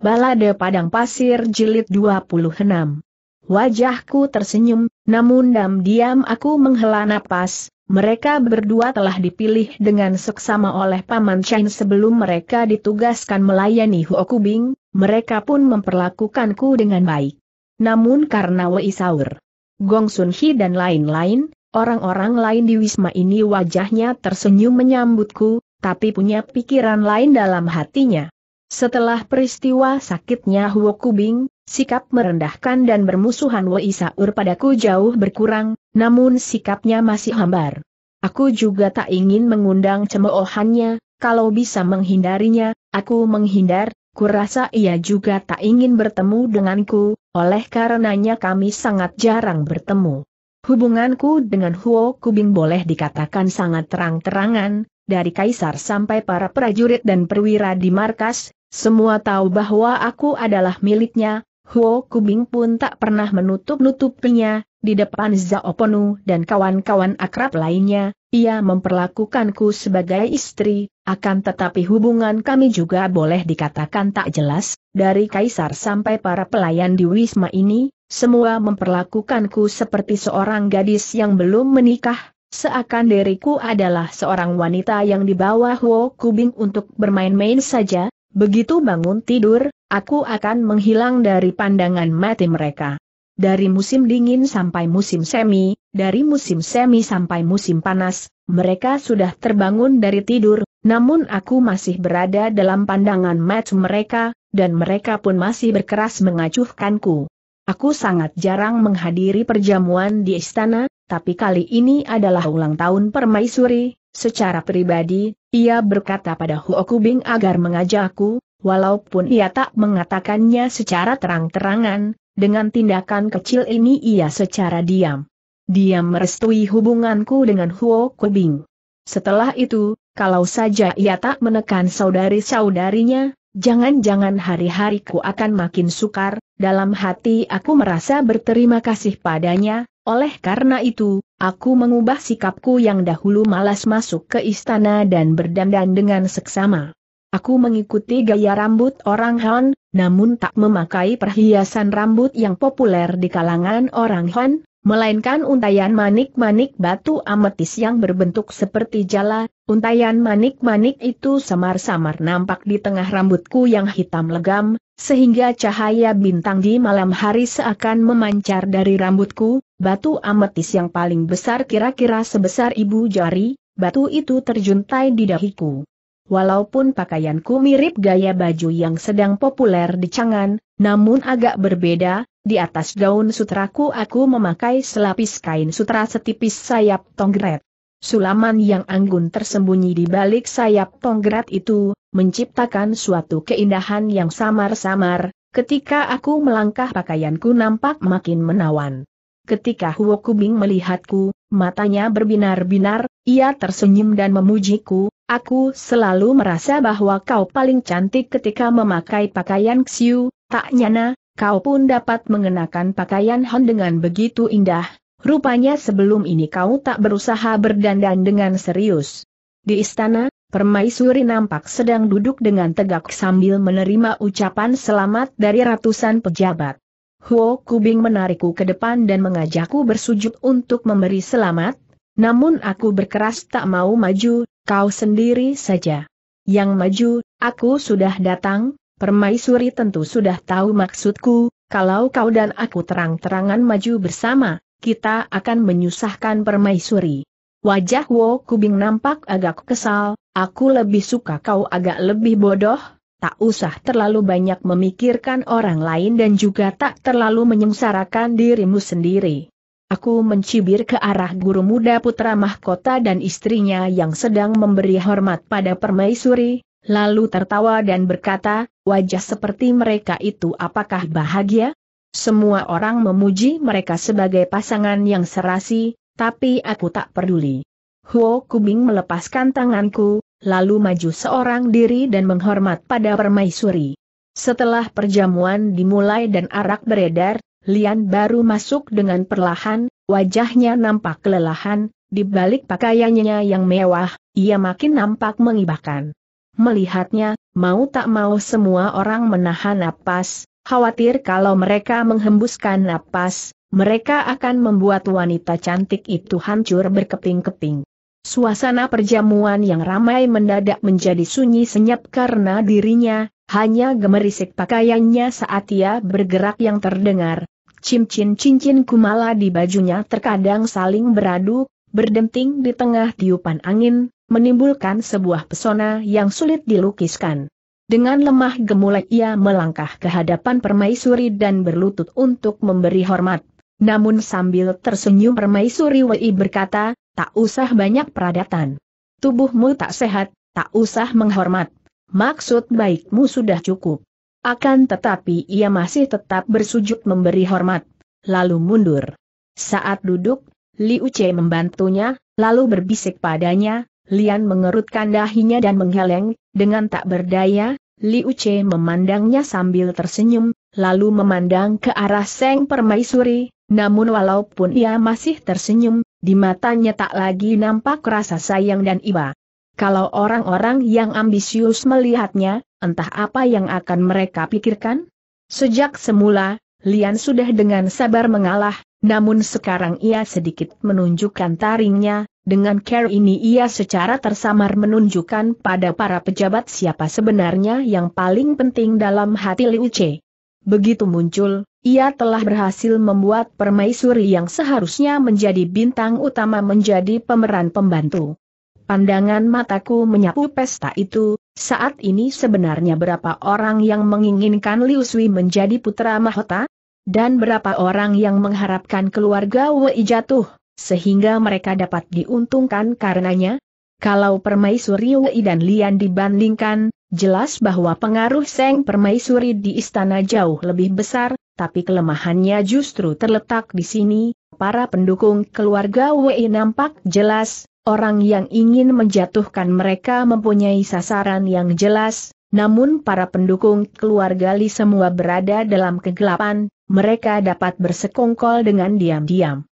Balade Padang Pasir Jilid 26. Wajahku tersenyum, namun diam-diam aku menghela napas, mereka berdua telah dipilih dengan seksama oleh Paman Chen sebelum mereka ditugaskan melayani Huokubing, mereka pun memperlakukanku dengan baik. Namun karena Wei Saur, Gong Sun Hi dan lain-lain, orang-orang lain di Wisma ini wajahnya tersenyum menyambutku, tapi punya pikiran lain dalam hatinya. Setelah peristiwa sakitnya Huo Kubing, sikap merendahkan dan bermusuhan Wei Saur padaku jauh berkurang, namun sikapnya masih hambar. Aku juga tak ingin mengundang cemoohannya, kalau bisa menghindarinya, aku menghindar, kurasa ia juga tak ingin bertemu denganku, oleh karenanya kami sangat jarang bertemu. Hubunganku dengan Huo Kubing boleh dikatakan sangat terang-terangan, dari kaisar sampai para prajurit dan perwira di markas, semua tahu bahwa aku adalah miliknya, Huo Kubing pun tak pernah menutup-nutupinya, di depan Zhao Ponu dan kawan-kawan akrab lainnya, ia memperlakukanku sebagai istri, akan tetapi hubungan kami juga boleh dikatakan tak jelas, dari kaisar sampai para pelayan di Wisma ini, semua memperlakukanku seperti seorang gadis yang belum menikah, seakan diriku adalah seorang wanita yang dibawa Huo Kubing untuk bermain-main saja, Begitu bangun tidur, aku akan menghilang dari pandangan mati mereka. Dari musim dingin sampai musim semi, dari musim semi sampai musim panas, mereka sudah terbangun dari tidur, namun aku masih berada dalam pandangan mat mereka, dan mereka pun masih berkeras mengacuhkanku. Aku sangat jarang menghadiri perjamuan di istana, tapi kali ini adalah ulang tahun permaisuri, secara pribadi, ia berkata pada Huoku Bing agar mengajakku, walaupun ia tak mengatakannya secara terang-terangan, dengan tindakan kecil ini ia secara diam. diam merestui hubunganku dengan Huokubing. Kubing. Setelah itu, kalau saja ia tak menekan saudari-saudarinya, jangan-jangan hari-hariku akan makin sukar, dalam hati aku merasa berterima kasih padanya, oleh karena itu, aku mengubah sikapku yang dahulu malas masuk ke istana dan berdandan dengan seksama. Aku mengikuti gaya rambut orang Han, namun tak memakai perhiasan rambut yang populer di kalangan orang Han, melainkan untayan manik-manik batu ametis yang berbentuk seperti jala, untayan manik-manik itu samar-samar nampak di tengah rambutku yang hitam legam, sehingga cahaya bintang di malam hari seakan memancar dari rambutku, batu ametis yang paling besar kira-kira sebesar ibu jari, batu itu terjuntai di dahiku. Walaupun pakaianku mirip gaya baju yang sedang populer di Cangan, namun agak berbeda, di atas gaun sutraku aku memakai selapis kain sutra setipis sayap tonggret. Sulaman yang anggun tersembunyi di balik sayap tonggret itu, menciptakan suatu keindahan yang samar-samar, ketika aku melangkah pakaianku nampak makin menawan. Ketika Huo Kubing melihatku, matanya berbinar-binar, ia tersenyum dan memujiku, aku selalu merasa bahwa kau paling cantik ketika memakai pakaian Xiu, tak nyana, kau pun dapat mengenakan pakaian Han dengan begitu indah, rupanya sebelum ini kau tak berusaha berdandan dengan serius. Di istana, Permaisuri nampak sedang duduk dengan tegak sambil menerima ucapan selamat dari ratusan pejabat. Huo Kubing menarikku ke depan dan mengajakku bersujud untuk memberi selamat, namun aku berkeras tak mau maju, kau sendiri saja. Yang maju, aku sudah datang, permaisuri tentu sudah tahu maksudku, kalau kau dan aku terang-terangan maju bersama, kita akan menyusahkan permaisuri. Wajah Huo Kubing nampak agak kesal, aku lebih suka kau agak lebih bodoh, tak usah terlalu banyak memikirkan orang lain dan juga tak terlalu menyengsarakan dirimu sendiri. Aku mencibir ke arah guru muda putra mahkota dan istrinya yang sedang memberi hormat pada permaisuri, lalu tertawa dan berkata, wajah seperti mereka itu apakah bahagia? Semua orang memuji mereka sebagai pasangan yang serasi, tapi aku tak peduli. Huo Kubing melepaskan tanganku, lalu maju seorang diri dan menghormat pada permaisuri. Setelah perjamuan dimulai dan arak beredar, Lian baru masuk dengan perlahan, wajahnya nampak kelelahan, di balik pakaiannya yang mewah, ia makin nampak mengibahkan. Melihatnya, mau tak mau semua orang menahan napas, khawatir kalau mereka menghembuskan napas, mereka akan membuat wanita cantik itu hancur berkeping-keping. Suasana perjamuan yang ramai mendadak menjadi sunyi senyap karena dirinya, hanya gemerisik pakaiannya saat ia bergerak yang terdengar. Cincin-cincin kumala di bajunya terkadang saling beradu, berdenting di tengah tiupan angin, menimbulkan sebuah pesona yang sulit dilukiskan. Dengan lemah gemulai ia melangkah ke hadapan permaisuri dan berlutut untuk memberi hormat. Namun sambil tersenyum permaisuri Wei berkata, tak usah banyak peradatan. Tubuhmu tak sehat, tak usah menghormat. Maksud baikmu sudah cukup. Akan tetapi ia masih tetap bersujud memberi hormat, lalu mundur. Saat duduk, Li Che membantunya, lalu berbisik padanya, Lian mengerutkan dahinya dan menggeleng, dengan tak berdaya, Li Che memandangnya sambil tersenyum, lalu memandang ke arah Seng Permaisuri, namun walaupun ia masih tersenyum, di matanya tak lagi nampak rasa sayang dan iba. Kalau orang-orang yang ambisius melihatnya, entah apa yang akan mereka pikirkan? Sejak semula, Lian sudah dengan sabar mengalah, namun sekarang ia sedikit menunjukkan taringnya, dengan care ini ia secara tersamar menunjukkan pada para pejabat siapa sebenarnya yang paling penting dalam hati Liu Che. Begitu muncul, ia telah berhasil membuat permaisuri yang seharusnya menjadi bintang utama menjadi pemeran pembantu. Pandangan mataku menyapu pesta itu, saat ini sebenarnya berapa orang yang menginginkan Liu Sui menjadi putra mahkota? Dan berapa orang yang mengharapkan keluarga Wei jatuh, sehingga mereka dapat diuntungkan karenanya? Kalau Permaisuri Wei dan Lian dibandingkan, jelas bahwa pengaruh Seng Permaisuri di istana jauh lebih besar, tapi kelemahannya justru terletak di sini. Para pendukung keluarga Wei nampak jelas, orang yang ingin menjatuhkan mereka mempunyai sasaran yang jelas, namun para pendukung keluarga Li semua berada dalam kegelapan, mereka dapat bersekongkol dengan diam-diam.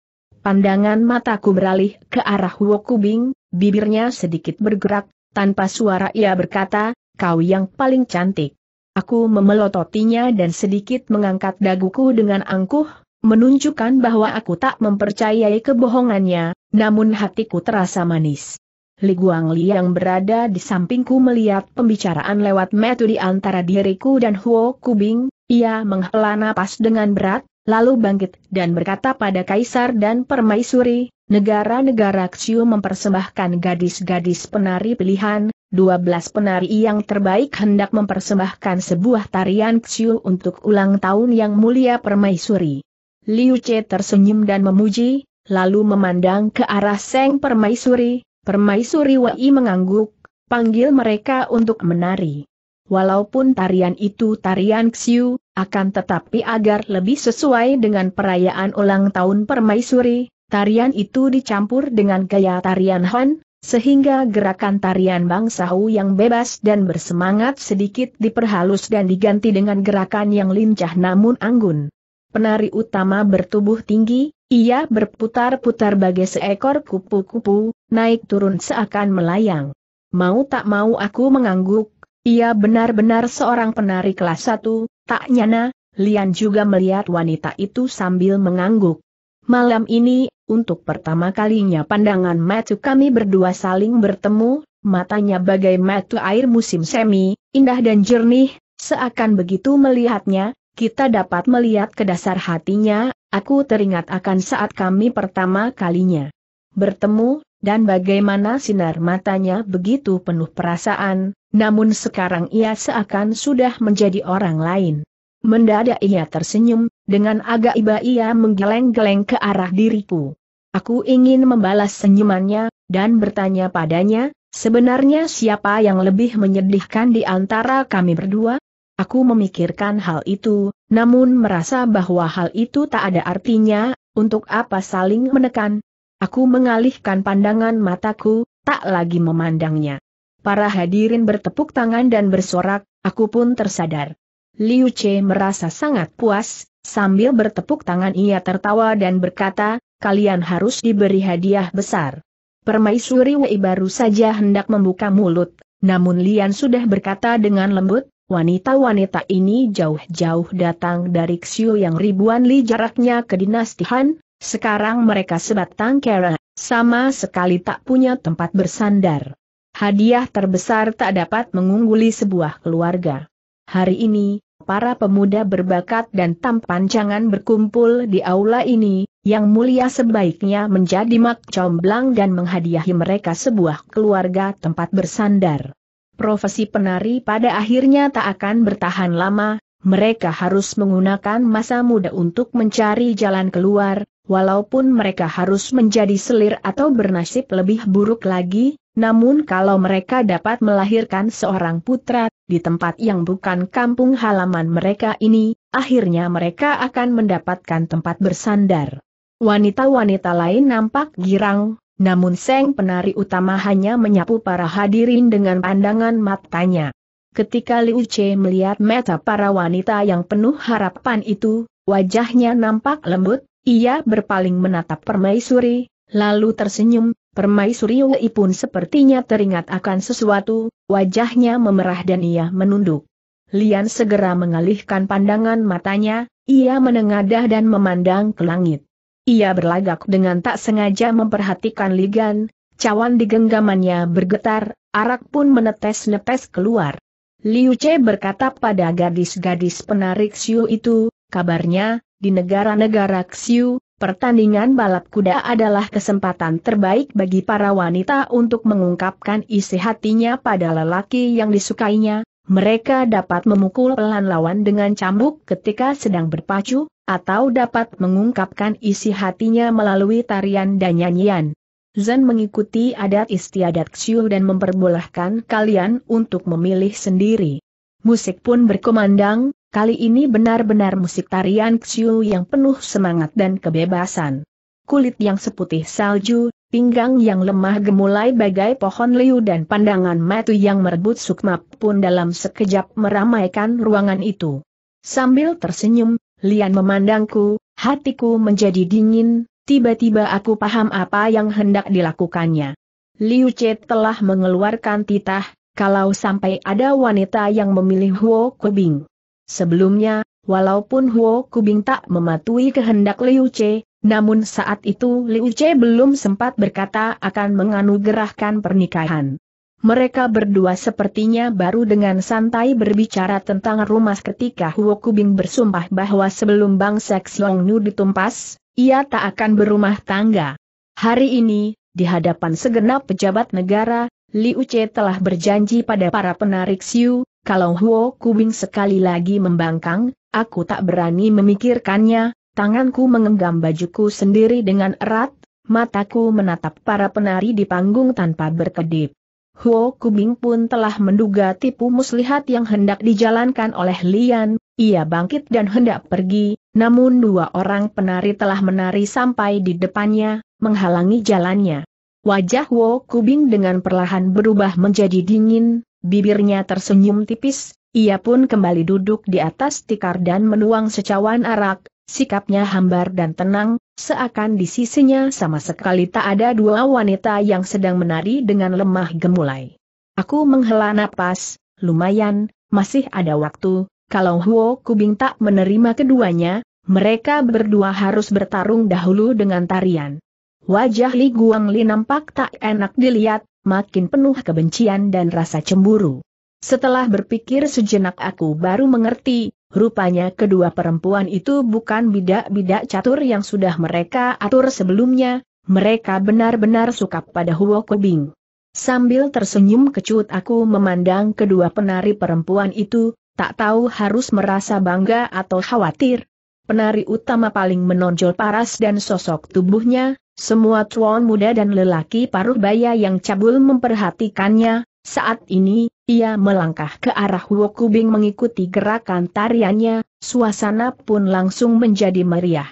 Pandangan mataku beralih ke arah Wokubing, bibirnya sedikit bergerak, tanpa suara ia berkata, kau yang paling cantik. Aku memelototinya dan sedikit mengangkat daguku dengan angkuh, menunjukkan bahwa aku tak mempercayai kebohongannya, namun hatiku terasa manis. Li Guangli yang berada di sampingku melihat pembicaraan lewat metode antara diriku dan Huo Kubing, ia menghela napas dengan berat, lalu bangkit dan berkata pada kaisar dan permaisuri, negara-negara Xiu mempersembahkan gadis-gadis penari pilihan, 12 penari yang terbaik hendak mempersembahkan sebuah tarian Xiu untuk ulang tahun yang mulia permaisuri. Liu Che tersenyum dan memuji, lalu memandang ke arah Seng Permaisuri, Permaisuri Wei mengangguk, panggil mereka untuk menari. Walaupun tarian itu tarian Xiu, akan tetapi agar lebih sesuai dengan perayaan ulang tahun Permaisuri, tarian itu dicampur dengan gaya tarian Han, sehingga gerakan tarian bangsahu yang bebas dan bersemangat sedikit diperhalus dan diganti dengan gerakan yang lincah namun anggun. Penari utama bertubuh tinggi, ia berputar-putar bagai seekor kupu-kupu, naik turun seakan melayang. Mau tak mau aku mengangguk, ia benar-benar seorang penari kelas satu, tak nyana, Lian juga melihat wanita itu sambil mengangguk. Malam ini, untuk pertama kalinya pandangan matu kami berdua saling bertemu, matanya bagai matu air musim semi, indah dan jernih, seakan begitu melihatnya, kita dapat melihat ke dasar hatinya, aku teringat akan saat kami pertama kalinya bertemu, dan bagaimana sinar matanya begitu penuh perasaan, namun sekarang ia seakan sudah menjadi orang lain. Mendadak ia tersenyum, dengan agak iba ia menggeleng-geleng ke arah diriku. Aku ingin membalas senyumannya, dan bertanya padanya, sebenarnya siapa yang lebih menyedihkan di antara kami berdua? Aku memikirkan hal itu, namun merasa bahwa hal itu tak ada artinya, untuk apa saling menekan, Aku mengalihkan pandangan mataku, tak lagi memandangnya. Para hadirin bertepuk tangan dan bersorak, aku pun tersadar. Liu Che merasa sangat puas, sambil bertepuk tangan ia tertawa dan berkata, kalian harus diberi hadiah besar. Permaisuri Wei baru saja hendak membuka mulut, namun Lian sudah berkata dengan lembut, wanita-wanita ini jauh-jauh datang dari Xiu yang ribuan li jaraknya ke dinasti Han, sekarang mereka sebatang kera, sama sekali tak punya tempat bersandar. Hadiah terbesar tak dapat mengungguli sebuah keluarga. Hari ini, para pemuda berbakat dan tampan jangan berkumpul di aula ini, yang mulia sebaiknya menjadi mak comblang dan menghadiahi mereka sebuah keluarga tempat bersandar. Profesi penari pada akhirnya tak akan bertahan lama, mereka harus menggunakan masa muda untuk mencari jalan keluar, walaupun mereka harus menjadi selir atau bernasib lebih buruk lagi, namun kalau mereka dapat melahirkan seorang putra, di tempat yang bukan kampung halaman mereka ini, akhirnya mereka akan mendapatkan tempat bersandar. Wanita-wanita lain nampak girang, namun Seng penari utama hanya menyapu para hadirin dengan pandangan matanya. Ketika Liu Che melihat mata para wanita yang penuh harapan itu, wajahnya nampak lembut, ia berpaling menatap permaisuri, lalu tersenyum, permaisuri Wei pun sepertinya teringat akan sesuatu, wajahnya memerah dan ia menunduk. Lian segera mengalihkan pandangan matanya, ia menengadah dan memandang ke langit. Ia berlagak dengan tak sengaja memperhatikan Ligan, cawan di genggamannya bergetar, arak pun menetes-netes keluar. Liu Che berkata pada gadis-gadis penarik Xiu itu, kabarnya, di negara-negara Xiu, pertandingan balap kuda adalah kesempatan terbaik bagi para wanita untuk mengungkapkan isi hatinya pada lelaki yang disukainya, mereka dapat memukul pelan lawan dengan cambuk ketika sedang berpacu, atau dapat mengungkapkan isi hatinya melalui tarian dan nyanyian. Zen mengikuti adat istiadat Xiu dan memperbolehkan kalian untuk memilih sendiri. Musik pun berkumandang, Kali ini benar-benar musik tarian Xiu yang penuh semangat dan kebebasan. Kulit yang seputih salju, pinggang yang lemah gemulai bagai pohon liu dan pandangan matu yang merebut sukma pun dalam sekejap meramaikan ruangan itu. Sambil tersenyum, Lian memandangku, hatiku menjadi dingin, tiba-tiba aku paham apa yang hendak dilakukannya. Liu Che telah mengeluarkan titah, kalau sampai ada wanita yang memilih Huo Kebing. Sebelumnya, walaupun Huo Kubing tak mematuhi kehendak Liu Che, namun saat itu Liu Che belum sempat berkata akan menganugerahkan pernikahan. Mereka berdua sepertinya baru dengan santai berbicara tentang rumah ketika Huo Kubing bersumpah bahwa sebelum Bang Sek Xiong Nu ditumpas, ia tak akan berumah tangga. Hari ini, di hadapan segenap pejabat negara, Liu Che telah berjanji pada para penarik Siu, kalau Huo Kubing sekali lagi membangkang, aku tak berani memikirkannya, tanganku mengenggam bajuku sendiri dengan erat, mataku menatap para penari di panggung tanpa berkedip. Huo Kubing pun telah menduga tipu muslihat yang hendak dijalankan oleh Lian, ia bangkit dan hendak pergi, namun dua orang penari telah menari sampai di depannya, menghalangi jalannya. Wajah Huo Kubing dengan perlahan berubah menjadi dingin, Bibirnya tersenyum tipis, ia pun kembali duduk di atas tikar dan menuang secawan arak, sikapnya hambar dan tenang, seakan di sisinya sama sekali tak ada dua wanita yang sedang menari dengan lemah gemulai. Aku menghela napas, lumayan, masih ada waktu, kalau Huo Kubing tak menerima keduanya, mereka berdua harus bertarung dahulu dengan tarian. Wajah Li Guangli nampak tak enak dilihat, makin penuh kebencian dan rasa cemburu. Setelah berpikir sejenak aku baru mengerti, rupanya kedua perempuan itu bukan bidak-bidak catur yang sudah mereka atur sebelumnya, mereka benar-benar suka pada Huo Kobing. Sambil tersenyum kecut aku memandang kedua penari perempuan itu, tak tahu harus merasa bangga atau khawatir. Penari utama paling menonjol paras dan sosok tubuhnya, semua tuan muda dan lelaki paruh baya yang cabul memperhatikannya, saat ini, ia melangkah ke arah Wokubing mengikuti gerakan tariannya, suasana pun langsung menjadi meriah.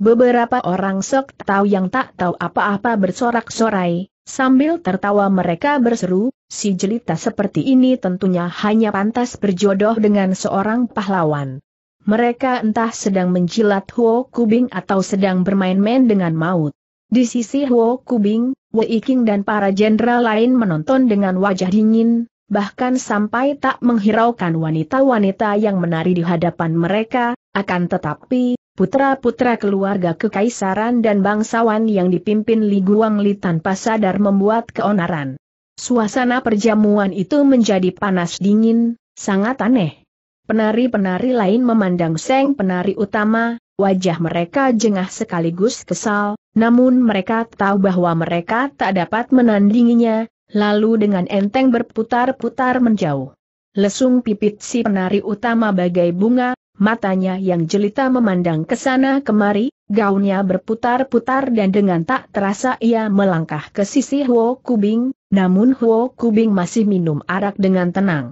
Beberapa orang sok tahu yang tak tahu apa-apa bersorak-sorai, sambil tertawa mereka berseru, si jelita seperti ini tentunya hanya pantas berjodoh dengan seorang pahlawan. Mereka entah sedang menjilat Huo Kubing atau sedang bermain-main dengan maut. Di sisi Huo Kubing, Wei King dan para jenderal lain menonton dengan wajah dingin, bahkan sampai tak menghiraukan wanita-wanita yang menari di hadapan mereka, akan tetapi, putra-putra keluarga kekaisaran dan bangsawan yang dipimpin Li Guangli tanpa sadar membuat keonaran. Suasana perjamuan itu menjadi panas dingin, sangat aneh. Penari-penari lain memandang Seng penari utama, Wajah mereka jengah sekaligus kesal, namun mereka tahu bahwa mereka tak dapat menandinginya, lalu dengan enteng berputar-putar menjauh. Lesung pipit si penari utama bagai bunga, matanya yang jelita memandang ke sana kemari, gaunnya berputar-putar dan dengan tak terasa ia melangkah ke sisi Huo Kubing, namun Huo Kubing masih minum arak dengan tenang.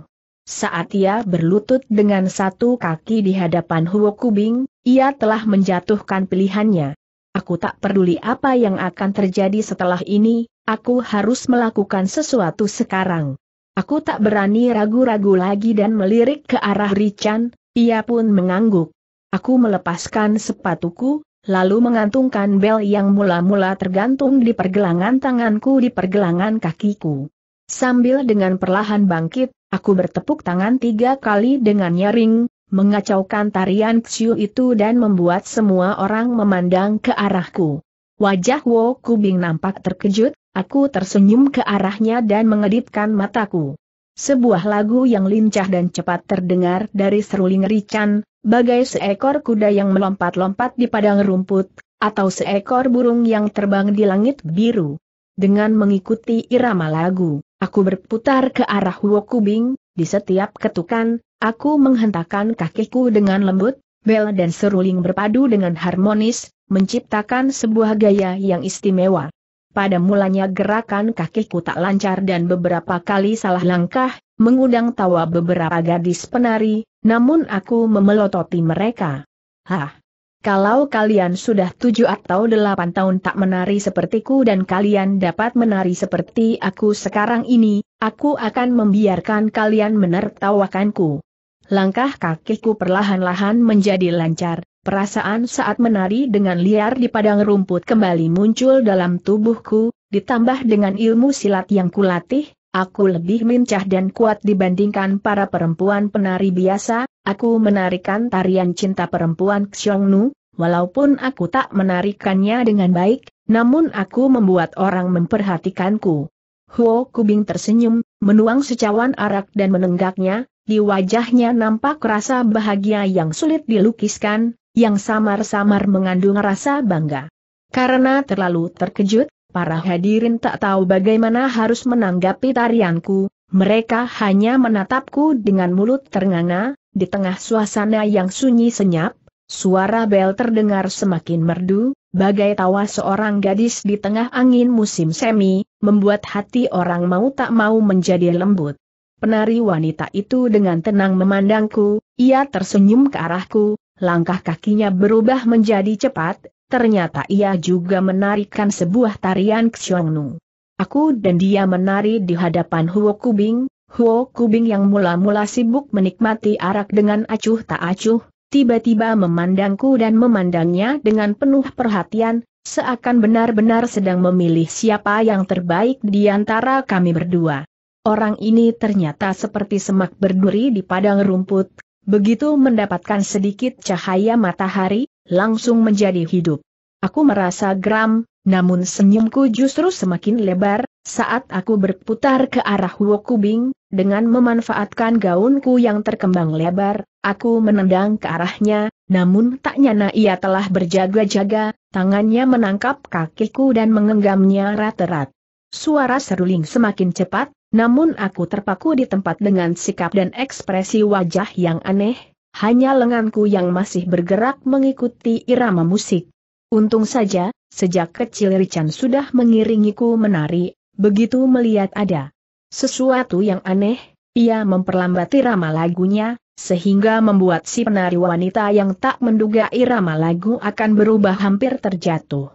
Saat ia berlutut dengan satu kaki di hadapan Huo Kubing, ia telah menjatuhkan pilihannya. Aku tak peduli apa yang akan terjadi setelah ini, aku harus melakukan sesuatu sekarang. Aku tak berani ragu-ragu lagi dan melirik ke arah Richan, ia pun mengangguk. Aku melepaskan sepatuku, lalu mengantungkan bel yang mula-mula tergantung di pergelangan tanganku di pergelangan kakiku. Sambil dengan perlahan bangkit, aku bertepuk tangan tiga kali dengan nyaring, mengacaukan tarian Xiu itu dan membuat semua orang memandang ke arahku. Wajah Wo Kubing nampak terkejut, aku tersenyum ke arahnya dan mengedipkan mataku. Sebuah lagu yang lincah dan cepat terdengar dari seruling rican, bagai seekor kuda yang melompat-lompat di padang rumput, atau seekor burung yang terbang di langit biru. Dengan mengikuti irama lagu, Aku berputar ke arah Wokubing, di setiap ketukan, aku menghentakkan kakiku dengan lembut, bel dan seruling berpadu dengan harmonis, menciptakan sebuah gaya yang istimewa. Pada mulanya gerakan kakiku tak lancar dan beberapa kali salah langkah, mengundang tawa beberapa gadis penari, namun aku memelototi mereka. Hah! Kalau kalian sudah tujuh atau delapan tahun tak menari sepertiku dan kalian dapat menari seperti aku sekarang ini, aku akan membiarkan kalian menertawakanku. Langkah kakiku perlahan-lahan menjadi lancar, perasaan saat menari dengan liar di padang rumput kembali muncul dalam tubuhku, ditambah dengan ilmu silat yang kulatih, Aku lebih lincah dan kuat dibandingkan para perempuan penari biasa, aku menarikan tarian cinta perempuan Xiongnu, walaupun aku tak menarikannya dengan baik, namun aku membuat orang memperhatikanku. Huo Kubing tersenyum, menuang secawan arak dan menenggaknya, di wajahnya nampak rasa bahagia yang sulit dilukiskan, yang samar-samar mengandung rasa bangga. Karena terlalu terkejut, para hadirin tak tahu bagaimana harus menanggapi tarianku, mereka hanya menatapku dengan mulut ternganga, di tengah suasana yang sunyi senyap, suara bel terdengar semakin merdu, bagai tawa seorang gadis di tengah angin musim semi, membuat hati orang mau tak mau menjadi lembut. Penari wanita itu dengan tenang memandangku, ia tersenyum ke arahku, langkah kakinya berubah menjadi cepat, ternyata ia juga menarikan sebuah tarian Xiongnu. Aku dan dia menari di hadapan Huo Kubing, Huo Kubing yang mula-mula sibuk menikmati arak dengan acuh tak acuh, tiba-tiba memandangku dan memandangnya dengan penuh perhatian, seakan benar-benar sedang memilih siapa yang terbaik di antara kami berdua. Orang ini ternyata seperti semak berduri di padang rumput, begitu mendapatkan sedikit cahaya matahari, langsung menjadi hidup. Aku merasa geram, namun senyumku justru semakin lebar, saat aku berputar ke arah Wokubing, dengan memanfaatkan gaunku yang terkembang lebar, aku menendang ke arahnya, namun tak nyana ia telah berjaga-jaga, tangannya menangkap kakiku dan mengenggamnya rat-rat. Suara seruling semakin cepat, namun aku terpaku di tempat dengan sikap dan ekspresi wajah yang aneh, hanya lenganku yang masih bergerak mengikuti irama musik. Untung saja, sejak kecil Rican sudah mengiringiku menari, begitu melihat ada sesuatu yang aneh, ia memperlambat irama lagunya, sehingga membuat si penari wanita yang tak menduga irama lagu akan berubah hampir terjatuh.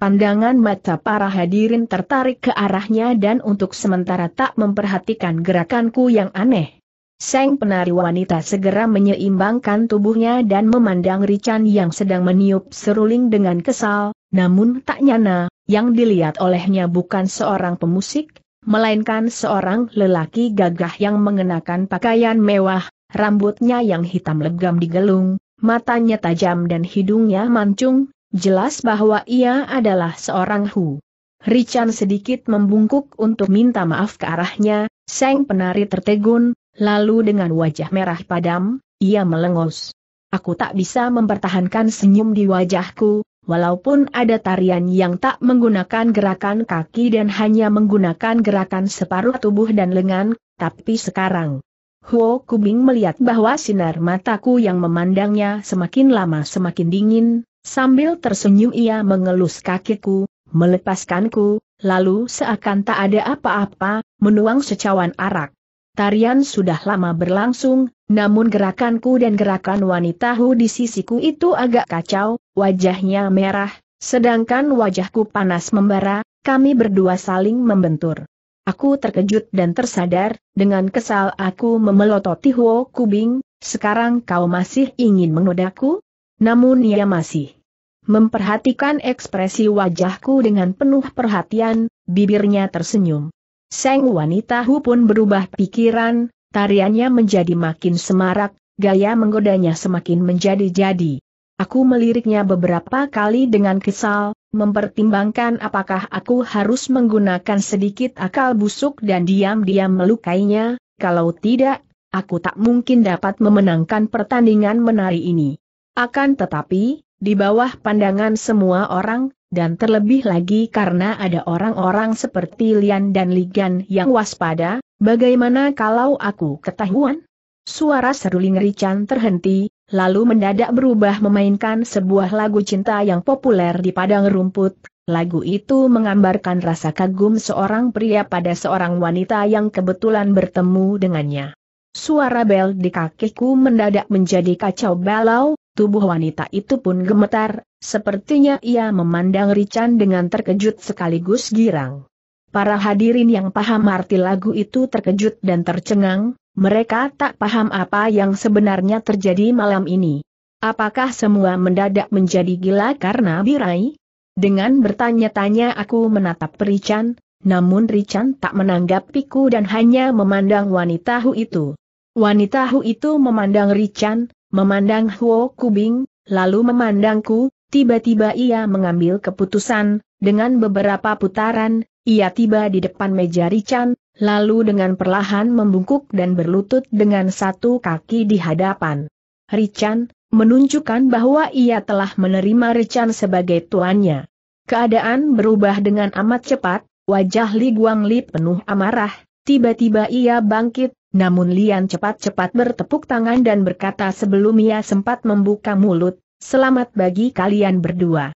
Pandangan mata para hadirin tertarik ke arahnya dan untuk sementara tak memperhatikan gerakanku yang aneh. Seng penari wanita segera menyeimbangkan tubuhnya dan memandang Rican yang sedang meniup seruling dengan kesal, namun tak nyana, yang dilihat olehnya bukan seorang pemusik, melainkan seorang lelaki gagah yang mengenakan pakaian mewah, rambutnya yang hitam legam digelung, matanya tajam dan hidungnya mancung, jelas bahwa ia adalah seorang Hu. Rican sedikit membungkuk untuk minta maaf ke arahnya, Seng penari tertegun, Lalu dengan wajah merah padam, ia melengos. Aku tak bisa mempertahankan senyum di wajahku, walaupun ada tarian yang tak menggunakan gerakan kaki dan hanya menggunakan gerakan separuh tubuh dan lengan, tapi sekarang. Huo Kubing melihat bahwa sinar mataku yang memandangnya semakin lama semakin dingin, sambil tersenyum ia mengelus kakiku, melepaskanku, lalu seakan tak ada apa-apa, menuang secawan arak. Tarian sudah lama berlangsung, namun gerakanku dan gerakan wanita Hu di sisiku itu agak kacau, wajahnya merah, sedangkan wajahku panas membara, kami berdua saling membentur. Aku terkejut dan tersadar, dengan kesal aku memelototi Huo Kubing, sekarang kau masih ingin menggodaku? Namun ia masih memperhatikan ekspresi wajahku dengan penuh perhatian, bibirnya tersenyum. Seng wanita Hu pun berubah pikiran, tariannya menjadi makin semarak, gaya menggodanya semakin menjadi-jadi. Aku meliriknya beberapa kali dengan kesal, mempertimbangkan apakah aku harus menggunakan sedikit akal busuk dan diam-diam melukainya, kalau tidak, aku tak mungkin dapat memenangkan pertandingan menari ini. Akan tetapi, di bawah pandangan semua orang, dan terlebih lagi karena ada orang-orang seperti Lian dan Ligan yang waspada, bagaimana kalau aku ketahuan? Suara seruling Rican terhenti, lalu mendadak berubah memainkan sebuah lagu cinta yang populer di padang rumput. Lagu itu menggambarkan rasa kagum seorang pria pada seorang wanita yang kebetulan bertemu dengannya. Suara bel di kakiku mendadak menjadi kacau balau, Tubuh wanita itu pun gemetar, sepertinya ia memandang Rican dengan terkejut sekaligus girang. Para hadirin yang paham arti lagu itu terkejut dan tercengang, mereka tak paham apa yang sebenarnya terjadi malam ini. Apakah semua mendadak menjadi gila karena birai? Dengan bertanya-tanya aku menatap Rican, namun Rican tak menanggapiku dan hanya memandang wanita hu itu. Wanita hu itu memandang Rican, Memandang Huo Kubing, lalu memandangku, tiba-tiba ia mengambil keputusan, dengan beberapa putaran, ia tiba di depan meja Rican, lalu dengan perlahan membungkuk dan berlutut dengan satu kaki di hadapan. Rican, menunjukkan bahwa ia telah menerima Rican sebagai tuannya. Keadaan berubah dengan amat cepat, wajah Li Guangli penuh amarah, tiba-tiba ia bangkit, namun Lian cepat-cepat bertepuk tangan dan berkata sebelum ia sempat membuka mulut, selamat bagi kalian berdua.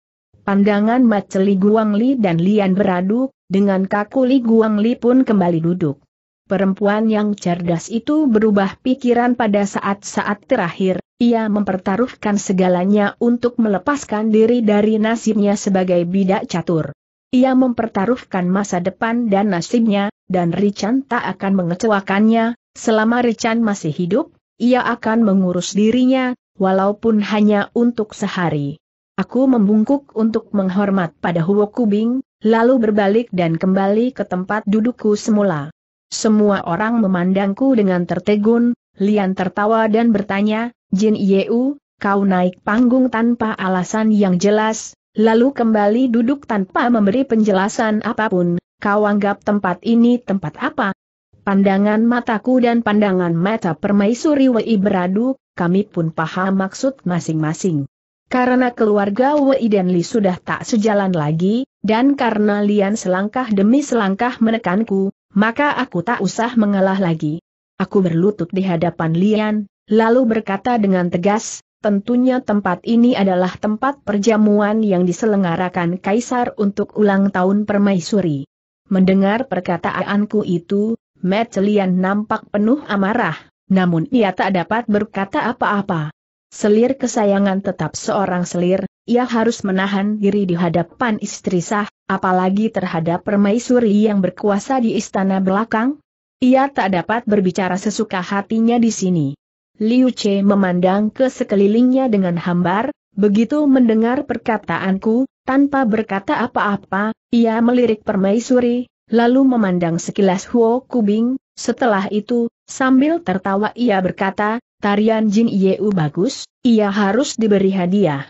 Pandangan mata Li Guangli dan Lian beradu, dengan kaku Li Guangli pun kembali duduk. Perempuan yang cerdas itu berubah pikiran pada saat-saat terakhir, ia mempertaruhkan segalanya untuk melepaskan diri dari nasibnya sebagai bidak catur. Ia mempertaruhkan masa depan dan nasibnya, dan Richan tak akan mengecewakannya, Selama Rican masih hidup, ia akan mengurus dirinya, walaupun hanya untuk sehari. Aku membungkuk untuk menghormat pada Huo Kubing, lalu berbalik dan kembali ke tempat dudukku semula. Semua orang memandangku dengan tertegun, Lian tertawa dan bertanya, Jin Yeu, kau naik panggung tanpa alasan yang jelas, lalu kembali duduk tanpa memberi penjelasan apapun, kau anggap tempat ini tempat apa? Pandangan mataku dan pandangan mata permaisuri Wei beradu, kami pun paham maksud masing-masing. Karena keluarga Wei dan Li sudah tak sejalan lagi, dan karena Lian selangkah demi selangkah menekanku, maka aku tak usah mengalah lagi. Aku berlutut di hadapan Lian, lalu berkata dengan tegas, tentunya tempat ini adalah tempat perjamuan yang diselenggarakan Kaisar untuk ulang tahun Permaisuri. Mendengar perkataanku itu, Metelian nampak penuh amarah, namun ia tak dapat berkata apa-apa. Selir kesayangan tetap seorang selir, ia harus menahan diri di hadapan istri sah, apalagi terhadap permaisuri yang berkuasa di istana belakang. Ia tak dapat berbicara sesuka hatinya di sini. Liu Che memandang ke sekelilingnya dengan hambar, begitu mendengar perkataanku, tanpa berkata apa-apa, ia melirik permaisuri, lalu memandang sekilas Huo Kubing, setelah itu, sambil tertawa ia berkata, tarian Jin Yeu bagus, ia harus diberi hadiah.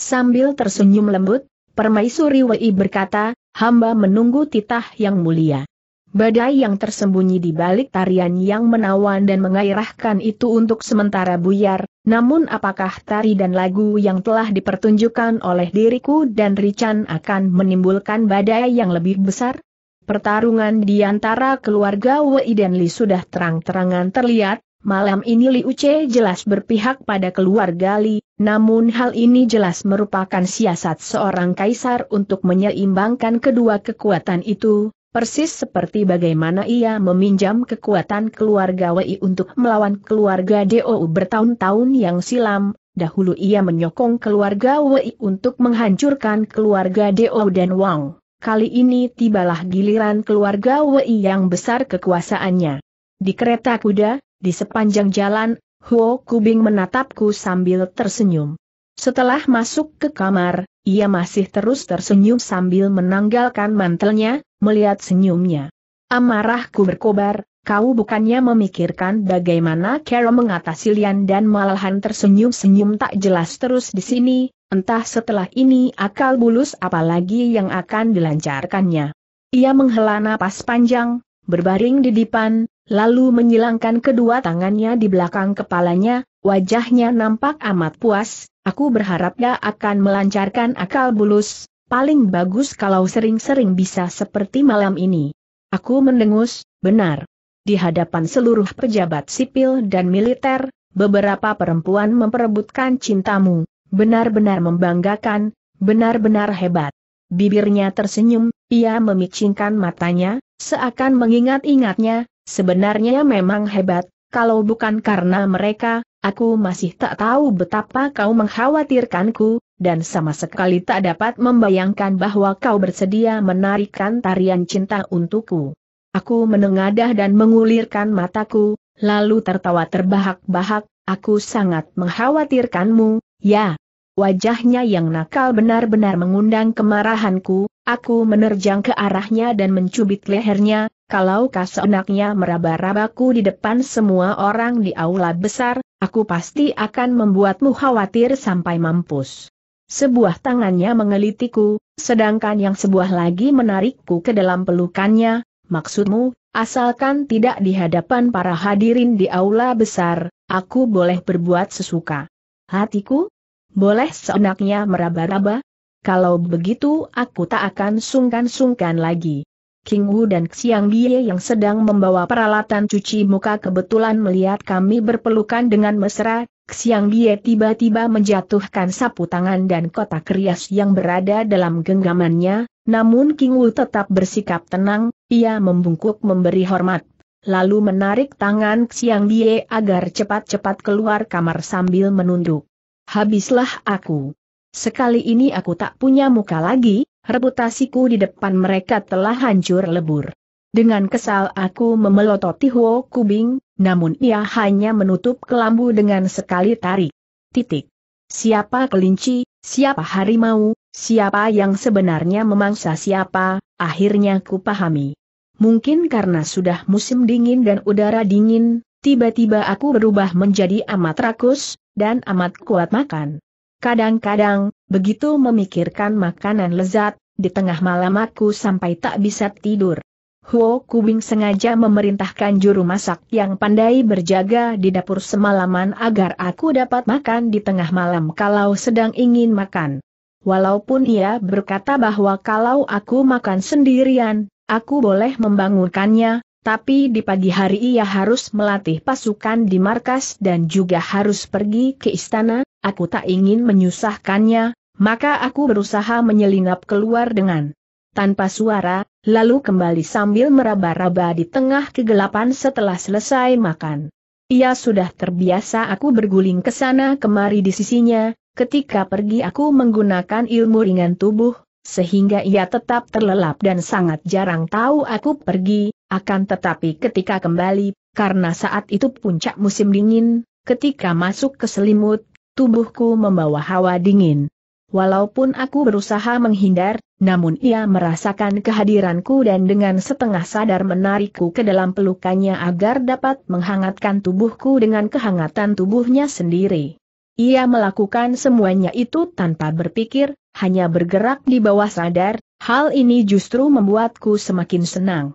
Sambil tersenyum lembut, Permaisuri Wei berkata, hamba menunggu titah yang mulia. Badai yang tersembunyi di balik tarian yang menawan dan mengairahkan itu untuk sementara buyar, namun apakah tari dan lagu yang telah dipertunjukkan oleh diriku dan Rican akan menimbulkan badai yang lebih besar? Pertarungan di antara keluarga Wei dan Li sudah terang-terangan terlihat, malam ini Li Uce jelas berpihak pada keluarga Li, namun hal ini jelas merupakan siasat seorang kaisar untuk menyeimbangkan kedua kekuatan itu, persis seperti bagaimana ia meminjam kekuatan keluarga Wei untuk melawan keluarga DOU bertahun-tahun yang silam, Dahulu ia menyokong keluarga Wei untuk menghancurkan keluarga Do dan Wang kali ini tibalah giliran keluarga Wei yang besar kekuasaannya. Di kereta kuda, di sepanjang jalan, Huo Kubing menatapku sambil tersenyum. Setelah masuk ke kamar, ia masih terus tersenyum sambil menanggalkan mantelnya, melihat senyumnya. Amarahku berkobar, kau bukannya memikirkan bagaimana Carol mengatasi Lian dan malahan tersenyum-senyum tak jelas terus di sini, Entah setelah ini akal bulus apalagi yang akan dilancarkannya. Ia menghela napas panjang, berbaring di depan, lalu menyilangkan kedua tangannya di belakang kepalanya, wajahnya nampak amat puas, aku berharap dia akan melancarkan akal bulus, paling bagus kalau sering-sering bisa seperti malam ini. Aku mendengus, benar. Di hadapan seluruh pejabat sipil dan militer, beberapa perempuan memperebutkan cintamu benar-benar membanggakan, benar-benar hebat. Bibirnya tersenyum, ia memicingkan matanya, seakan mengingat-ingatnya, sebenarnya memang hebat, kalau bukan karena mereka, aku masih tak tahu betapa kau mengkhawatirkanku, dan sama sekali tak dapat membayangkan bahwa kau bersedia menarikan tarian cinta untukku. Aku menengadah dan mengulirkan mataku, lalu tertawa terbahak-bahak, aku sangat mengkhawatirkanmu, ya, Wajahnya yang nakal benar-benar mengundang kemarahanku, aku menerjang ke arahnya dan mencubit lehernya, kalau kasenaknya meraba-rabaku di depan semua orang di aula besar, aku pasti akan membuatmu khawatir sampai mampus. Sebuah tangannya mengelitiku, sedangkan yang sebuah lagi menarikku ke dalam pelukannya, maksudmu, asalkan tidak di hadapan para hadirin di aula besar, aku boleh berbuat sesuka. Hatiku, boleh seenaknya meraba-raba? Kalau begitu aku tak akan sungkan-sungkan lagi. King Wu dan Xiang Bie yang sedang membawa peralatan cuci muka kebetulan melihat kami berpelukan dengan mesra, Xiang Bie tiba-tiba menjatuhkan sapu tangan dan kotak rias yang berada dalam genggamannya, namun King Wu tetap bersikap tenang, ia membungkuk memberi hormat. Lalu menarik tangan Xiang Bie agar cepat-cepat keluar kamar sambil menunduk habislah aku. Sekali ini aku tak punya muka lagi, reputasiku di depan mereka telah hancur lebur. Dengan kesal aku memelototi Huo Kubing, namun ia hanya menutup kelambu dengan sekali tarik. Titik. Siapa kelinci, siapa harimau, siapa yang sebenarnya memangsa siapa, akhirnya ku pahami. Mungkin karena sudah musim dingin dan udara dingin, Tiba-tiba aku berubah menjadi amat rakus, dan amat kuat makan. Kadang-kadang, begitu memikirkan makanan lezat, di tengah malam aku sampai tak bisa tidur. Huo Kubing sengaja memerintahkan juru masak yang pandai berjaga di dapur semalaman agar aku dapat makan di tengah malam kalau sedang ingin makan. Walaupun ia berkata bahwa kalau aku makan sendirian, aku boleh membangunkannya, tapi di pagi hari ia harus melatih pasukan di markas dan juga harus pergi ke istana, aku tak ingin menyusahkannya, maka aku berusaha menyelinap keluar dengan tanpa suara, lalu kembali sambil meraba-raba di tengah kegelapan setelah selesai makan. Ia sudah terbiasa aku berguling ke sana kemari di sisinya, ketika pergi aku menggunakan ilmu ringan tubuh, sehingga ia tetap terlelap dan sangat jarang tahu aku pergi, akan tetapi ketika kembali, karena saat itu puncak musim dingin, ketika masuk ke selimut, tubuhku membawa hawa dingin. Walaupun aku berusaha menghindar, namun ia merasakan kehadiranku dan dengan setengah sadar menarikku ke dalam pelukannya agar dapat menghangatkan tubuhku dengan kehangatan tubuhnya sendiri. Ia melakukan semuanya itu tanpa berpikir, hanya bergerak di bawah sadar, hal ini justru membuatku semakin senang.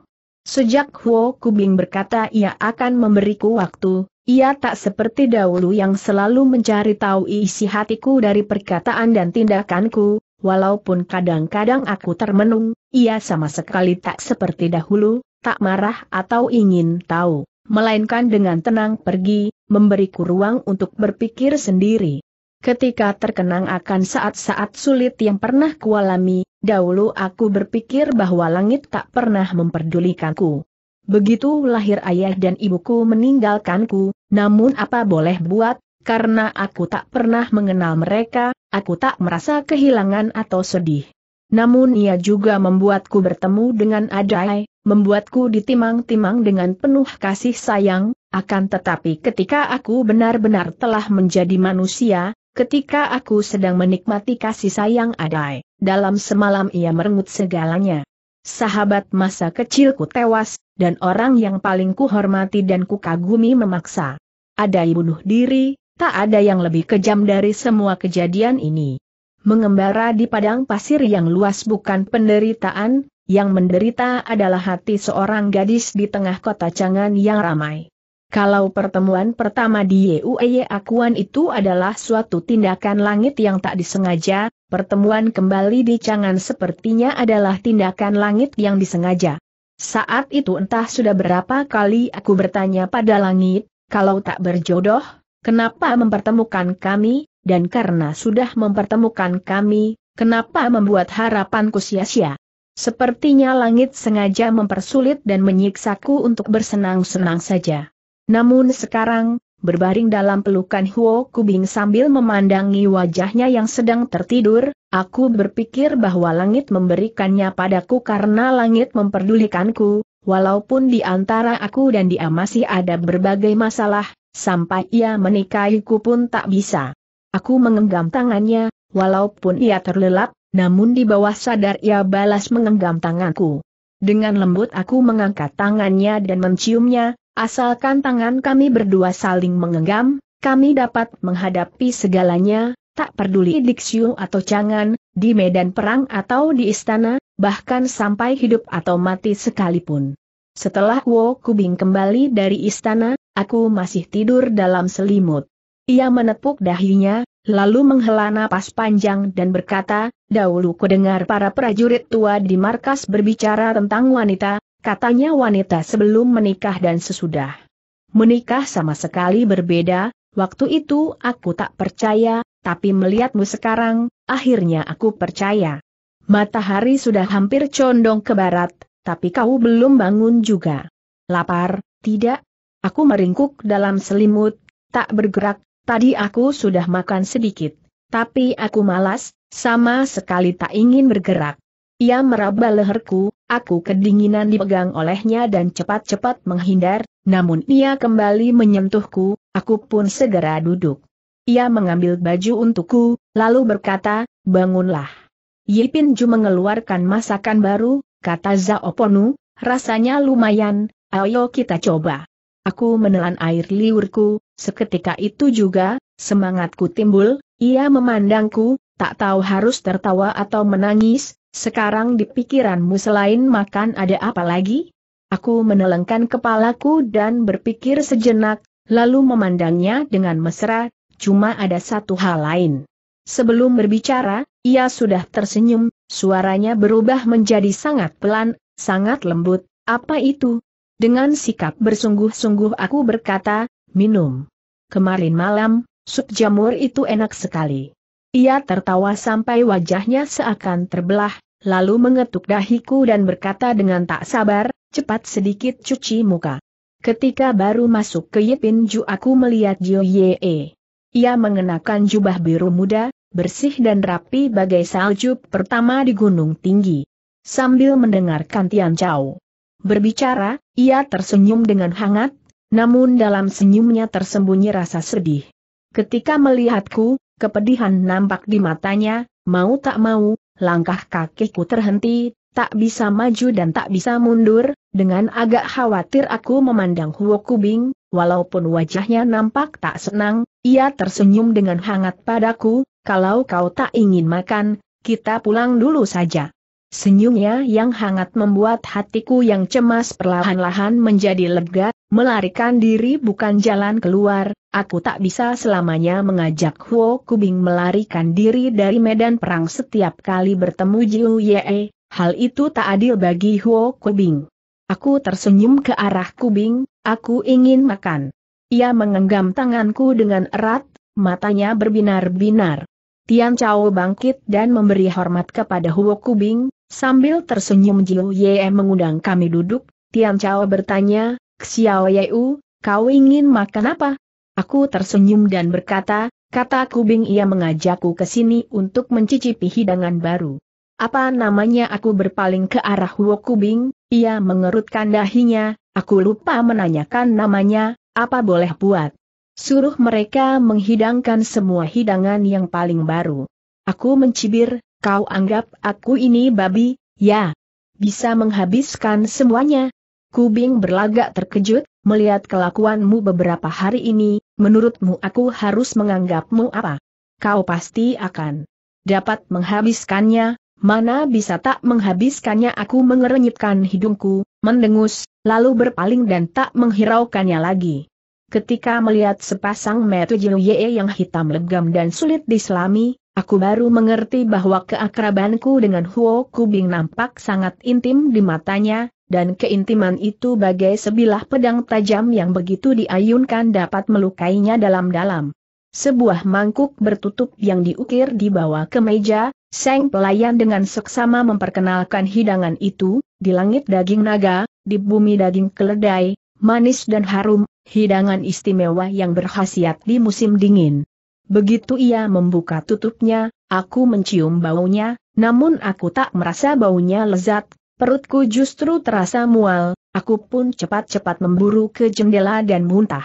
Sejak Huo Kubing berkata ia akan memberiku waktu, ia tak seperti dahulu yang selalu mencari tahu isi hatiku dari perkataan dan tindakanku, walaupun kadang-kadang aku termenung, ia sama sekali tak seperti dahulu, tak marah atau ingin tahu, melainkan dengan tenang pergi, memberiku ruang untuk berpikir sendiri. Ketika terkenang akan saat-saat sulit yang pernah kualami, dahulu aku berpikir bahwa langit tak pernah memperdulikanku. Begitu lahir ayah dan ibuku meninggalkanku, namun apa boleh buat, karena aku tak pernah mengenal mereka, aku tak merasa kehilangan atau sedih. Namun ia juga membuatku bertemu dengan Adai, membuatku ditimang-timang dengan penuh kasih sayang, akan tetapi ketika aku benar-benar telah menjadi manusia, ketika aku sedang menikmati kasih sayang adai, dalam semalam ia merengut segalanya. Sahabat masa kecilku tewas, dan orang yang paling kuhormati dan kukagumi memaksa. Adai bunuh diri, tak ada yang lebih kejam dari semua kejadian ini. Mengembara di padang pasir yang luas bukan penderitaan, yang menderita adalah hati seorang gadis di tengah kota Cangan yang ramai. Kalau pertemuan pertama di Yueye Akuan itu adalah suatu tindakan langit yang tak disengaja, pertemuan kembali di Cangan sepertinya adalah tindakan langit yang disengaja. Saat itu entah sudah berapa kali aku bertanya pada langit, kalau tak berjodoh, kenapa mempertemukan kami, dan karena sudah mempertemukan kami, kenapa membuat harapanku sia-sia? Sepertinya langit sengaja mempersulit dan menyiksaku untuk bersenang-senang saja. Namun sekarang, berbaring dalam pelukan Huo Kubing sambil memandangi wajahnya yang sedang tertidur, aku berpikir bahwa langit memberikannya padaku karena langit memperdulikanku, walaupun di antara aku dan dia masih ada berbagai masalah, sampai ia menikahiku pun tak bisa. Aku mengenggam tangannya, walaupun ia terlelap, namun di bawah sadar ia balas mengenggam tanganku. Dengan lembut aku mengangkat tangannya dan menciumnya, Asalkan tangan kami berdua saling mengenggam, kami dapat menghadapi segalanya, tak peduli diksiu atau jangan, di medan perang atau di istana, bahkan sampai hidup atau mati sekalipun. Setelah Wo Kubing kembali dari istana, aku masih tidur dalam selimut. Ia menepuk dahinya, lalu menghela napas panjang dan berkata, dahulu kudengar para prajurit tua di markas berbicara tentang wanita, katanya wanita sebelum menikah dan sesudah. Menikah sama sekali berbeda, waktu itu aku tak percaya, tapi melihatmu sekarang, akhirnya aku percaya. Matahari sudah hampir condong ke barat, tapi kau belum bangun juga. Lapar, tidak? Aku meringkuk dalam selimut, tak bergerak, tadi aku sudah makan sedikit, tapi aku malas, sama sekali tak ingin bergerak. Ia meraba leherku, aku kedinginan dipegang olehnya dan cepat-cepat menghindar, namun ia kembali menyentuhku, aku pun segera duduk. Ia mengambil baju untukku, lalu berkata, bangunlah. Yipin Ju mengeluarkan masakan baru, kata Zaoponu, rasanya lumayan, ayo kita coba. Aku menelan air liurku, seketika itu juga, semangatku timbul, ia memandangku, tak tahu harus tertawa atau menangis, sekarang di pikiranmu selain makan ada apa lagi? Aku menelengkan kepalaku dan berpikir sejenak, lalu memandangnya dengan mesra, cuma ada satu hal lain. Sebelum berbicara, ia sudah tersenyum, suaranya berubah menjadi sangat pelan, sangat lembut, apa itu? Dengan sikap bersungguh-sungguh aku berkata, minum. Kemarin malam, sup jamur itu enak sekali. Ia tertawa sampai wajahnya seakan terbelah, lalu mengetuk dahiku dan berkata dengan tak sabar, cepat sedikit cuci muka. Ketika baru masuk ke Yipin Ju aku melihat Jio Ye. Ia mengenakan jubah biru muda, bersih dan rapi bagai salju pertama di gunung tinggi. Sambil mendengarkan Tian Chao berbicara, ia tersenyum dengan hangat, namun dalam senyumnya tersembunyi rasa sedih. Ketika melihatku, Kepedihan nampak di matanya, mau tak mau, langkah kakiku terhenti, tak bisa maju dan tak bisa mundur, dengan agak khawatir aku memandang Huo Kubing, walaupun wajahnya nampak tak senang, ia tersenyum dengan hangat padaku, kalau kau tak ingin makan, kita pulang dulu saja. Senyumnya yang hangat membuat hatiku yang cemas perlahan-lahan menjadi lega, melarikan diri bukan jalan keluar, aku tak bisa selamanya mengajak Huo Kubing melarikan diri dari medan perang setiap kali bertemu Jiu Ye, hal itu tak adil bagi Huo Kubing. Aku tersenyum ke arah Kubing, aku ingin makan. Ia mengenggam tanganku dengan erat, matanya berbinar-binar. Tian Chao bangkit dan memberi hormat kepada Huo Kubing, Sambil tersenyum Jiu Ye mengundang kami duduk, Tian Chao bertanya, Xiao Yeu, kau ingin makan apa? Aku tersenyum dan berkata, kata Kubing ia mengajakku ke sini untuk mencicipi hidangan baru. Apa namanya aku berpaling ke arah Huo Kubing, ia mengerutkan dahinya, aku lupa menanyakan namanya, apa boleh buat. Suruh mereka menghidangkan semua hidangan yang paling baru. Aku mencibir, Kau anggap aku ini babi, ya? Bisa menghabiskan semuanya. Kubing berlagak terkejut, melihat kelakuanmu beberapa hari ini, menurutmu aku harus menganggapmu apa? Kau pasti akan dapat menghabiskannya, mana bisa tak menghabiskannya aku mengerenyitkan hidungku, mendengus, lalu berpaling dan tak menghiraukannya lagi. Ketika melihat sepasang mata yang hitam legam dan sulit diselami, Aku baru mengerti bahwa keakrabanku dengan Huo Kubing nampak sangat intim di matanya, dan keintiman itu bagai sebilah pedang tajam yang begitu diayunkan dapat melukainya dalam-dalam. Sebuah mangkuk bertutup yang diukir di bawah kemeja, Seng pelayan dengan seksama memperkenalkan hidangan itu, di langit daging naga, di bumi daging keledai, manis dan harum, hidangan istimewa yang berkhasiat di musim dingin. Begitu ia membuka tutupnya, aku mencium baunya, namun aku tak merasa baunya lezat, perutku justru terasa mual, aku pun cepat-cepat memburu ke jendela dan muntah.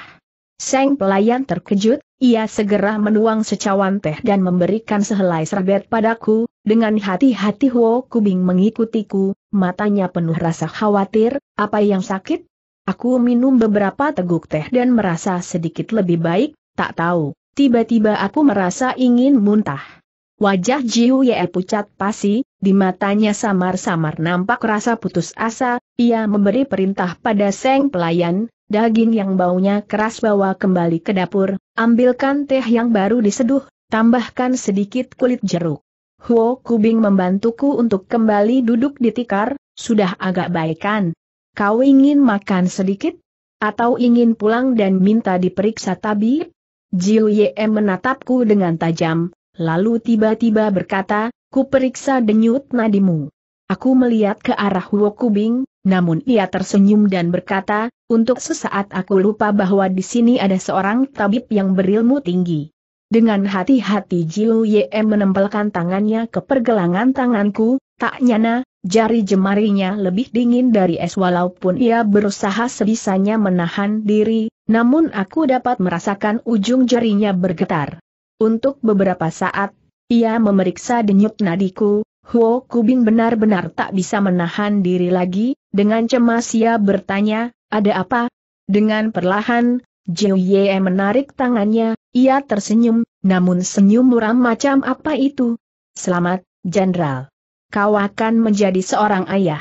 Seng pelayan terkejut, ia segera menuang secawan teh dan memberikan sehelai serbet padaku, dengan hati-hati Huo Kubing mengikutiku, matanya penuh rasa khawatir, apa yang sakit? Aku minum beberapa teguk teh dan merasa sedikit lebih baik, tak tahu. Tiba-tiba aku merasa ingin muntah. Wajah Jiu Ye pucat pasi, di matanya samar-samar nampak rasa putus asa, ia memberi perintah pada seng pelayan, daging yang baunya keras bawa kembali ke dapur, ambilkan teh yang baru diseduh, tambahkan sedikit kulit jeruk. Huo Kubing membantuku untuk kembali duduk di tikar, sudah agak baikan. Kau ingin makan sedikit? Atau ingin pulang dan minta diperiksa tabib? Jiu Ye menatapku dengan tajam, lalu tiba-tiba berkata, ku periksa denyut nadimu. Aku melihat ke arah Huo Kubing, namun ia tersenyum dan berkata, untuk sesaat aku lupa bahwa di sini ada seorang tabib yang berilmu tinggi. Dengan hati-hati Jiu Ye menempelkan tangannya ke pergelangan tanganku, tak nyana, jari jemarinya lebih dingin dari es walaupun ia berusaha sebisanya menahan diri, namun aku dapat merasakan ujung jarinya bergetar. Untuk beberapa saat, ia memeriksa denyut nadiku, Huo Kubin benar-benar tak bisa menahan diri lagi, dengan cemas ia bertanya, ada apa? Dengan perlahan, Jiu Ye menarik tangannya, ia tersenyum, namun senyum muram macam apa itu? Selamat, Jenderal. Kau akan menjadi seorang ayah.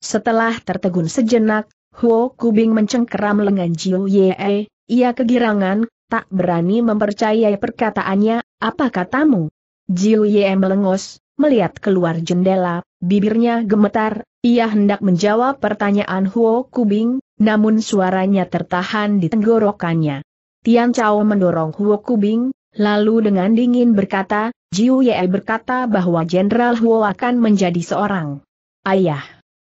Setelah tertegun sejenak, Huo Kubing mencengkeram lengan Jiu Ye, ia kegirangan, tak berani mempercayai perkataannya, apa katamu? Jiu Ye melengos, melihat keluar jendela, bibirnya gemetar, ia hendak menjawab pertanyaan Huo Kubing, namun suaranya tertahan di tenggorokannya. Tian Chao mendorong Huo Kubing, lalu dengan dingin berkata, Jiu Ye berkata bahwa Jenderal Huo akan menjadi seorang ayah.